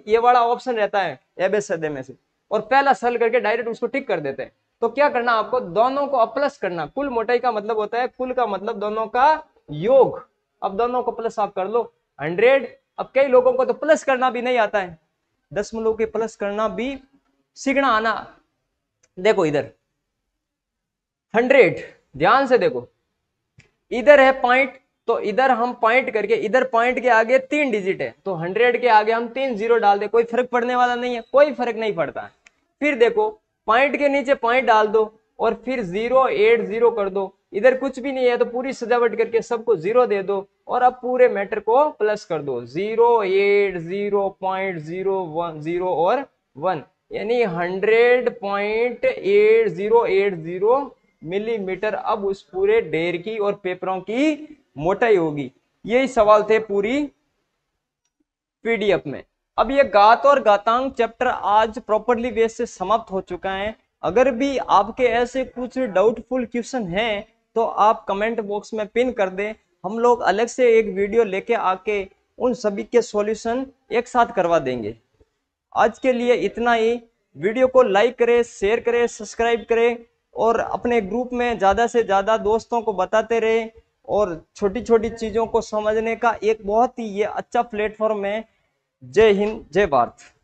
ये वाला ऑप्शन रहता है एबेसदे में से और पहला सल करके डायरेक्ट उसको टिक कर देते हैं तो क्या करना आपको दोनों को अप्लस करना कुल मोटाई का मतलब होता है कुल का मतलब दोनों का योग अब दोनों को प्लस आप कर लो हंड्रेड अब कई लोगों को तो प्लस करना भी नहीं आता है दस लोगों के प्लस करना भी सीखना आना देखो इधर हंड्रेड ध्यान से देखो इधर है पॉइंट तो इधर हम पॉइंट करके इधर पॉइंट के आगे तीन डिजिट है तो हंड्रेड के आगे हम तीन जीरो डाल दे कोई फर्क पड़ने वाला नहीं है कोई फर्क नहीं पड़ता फिर देखो पॉइंट के नीचे पॉइंट डाल दो और फिर जीरो एट जीरो कर दो इधर कुछ भी नहीं है तो पूरी सजावट करके सबको जीरो दे दो और अब पूरे मैटर को प्लस कर दो zero eight zero point zero one zero और वन यानी hundred point eight zero eight zero millimetre अब उस पूरे ढेर की और पेपरों की मोटाई होगी यही सवाल थे पूरी पीडीएफ में अब ये गात और गातांग चैप्टर आज प्रॉपरली वे से समाप्त हो चुका है अगर भी आपके ऐसे कुछ डाउटफुल क्वेश्चन हैं तो आप कमेंट बॉक्स में पिन कर दें हम लोग अलग से एक वीडियो लेके आके उन सभी के सॉल्यूशन एक साथ करवा देंगे आज के लिए इतना ही वीडियो को लाइक करें शेयर करें सब्सक्राइब करें और अपने ग्रुप में ज़्यादा से ज़्यादा दोस्तों को बताते रहें और छोटी छोटी चीज़ों को समझने का एक बहुत ही ये अच्छा प्लेटफॉर्म है जय हिंद जय भारत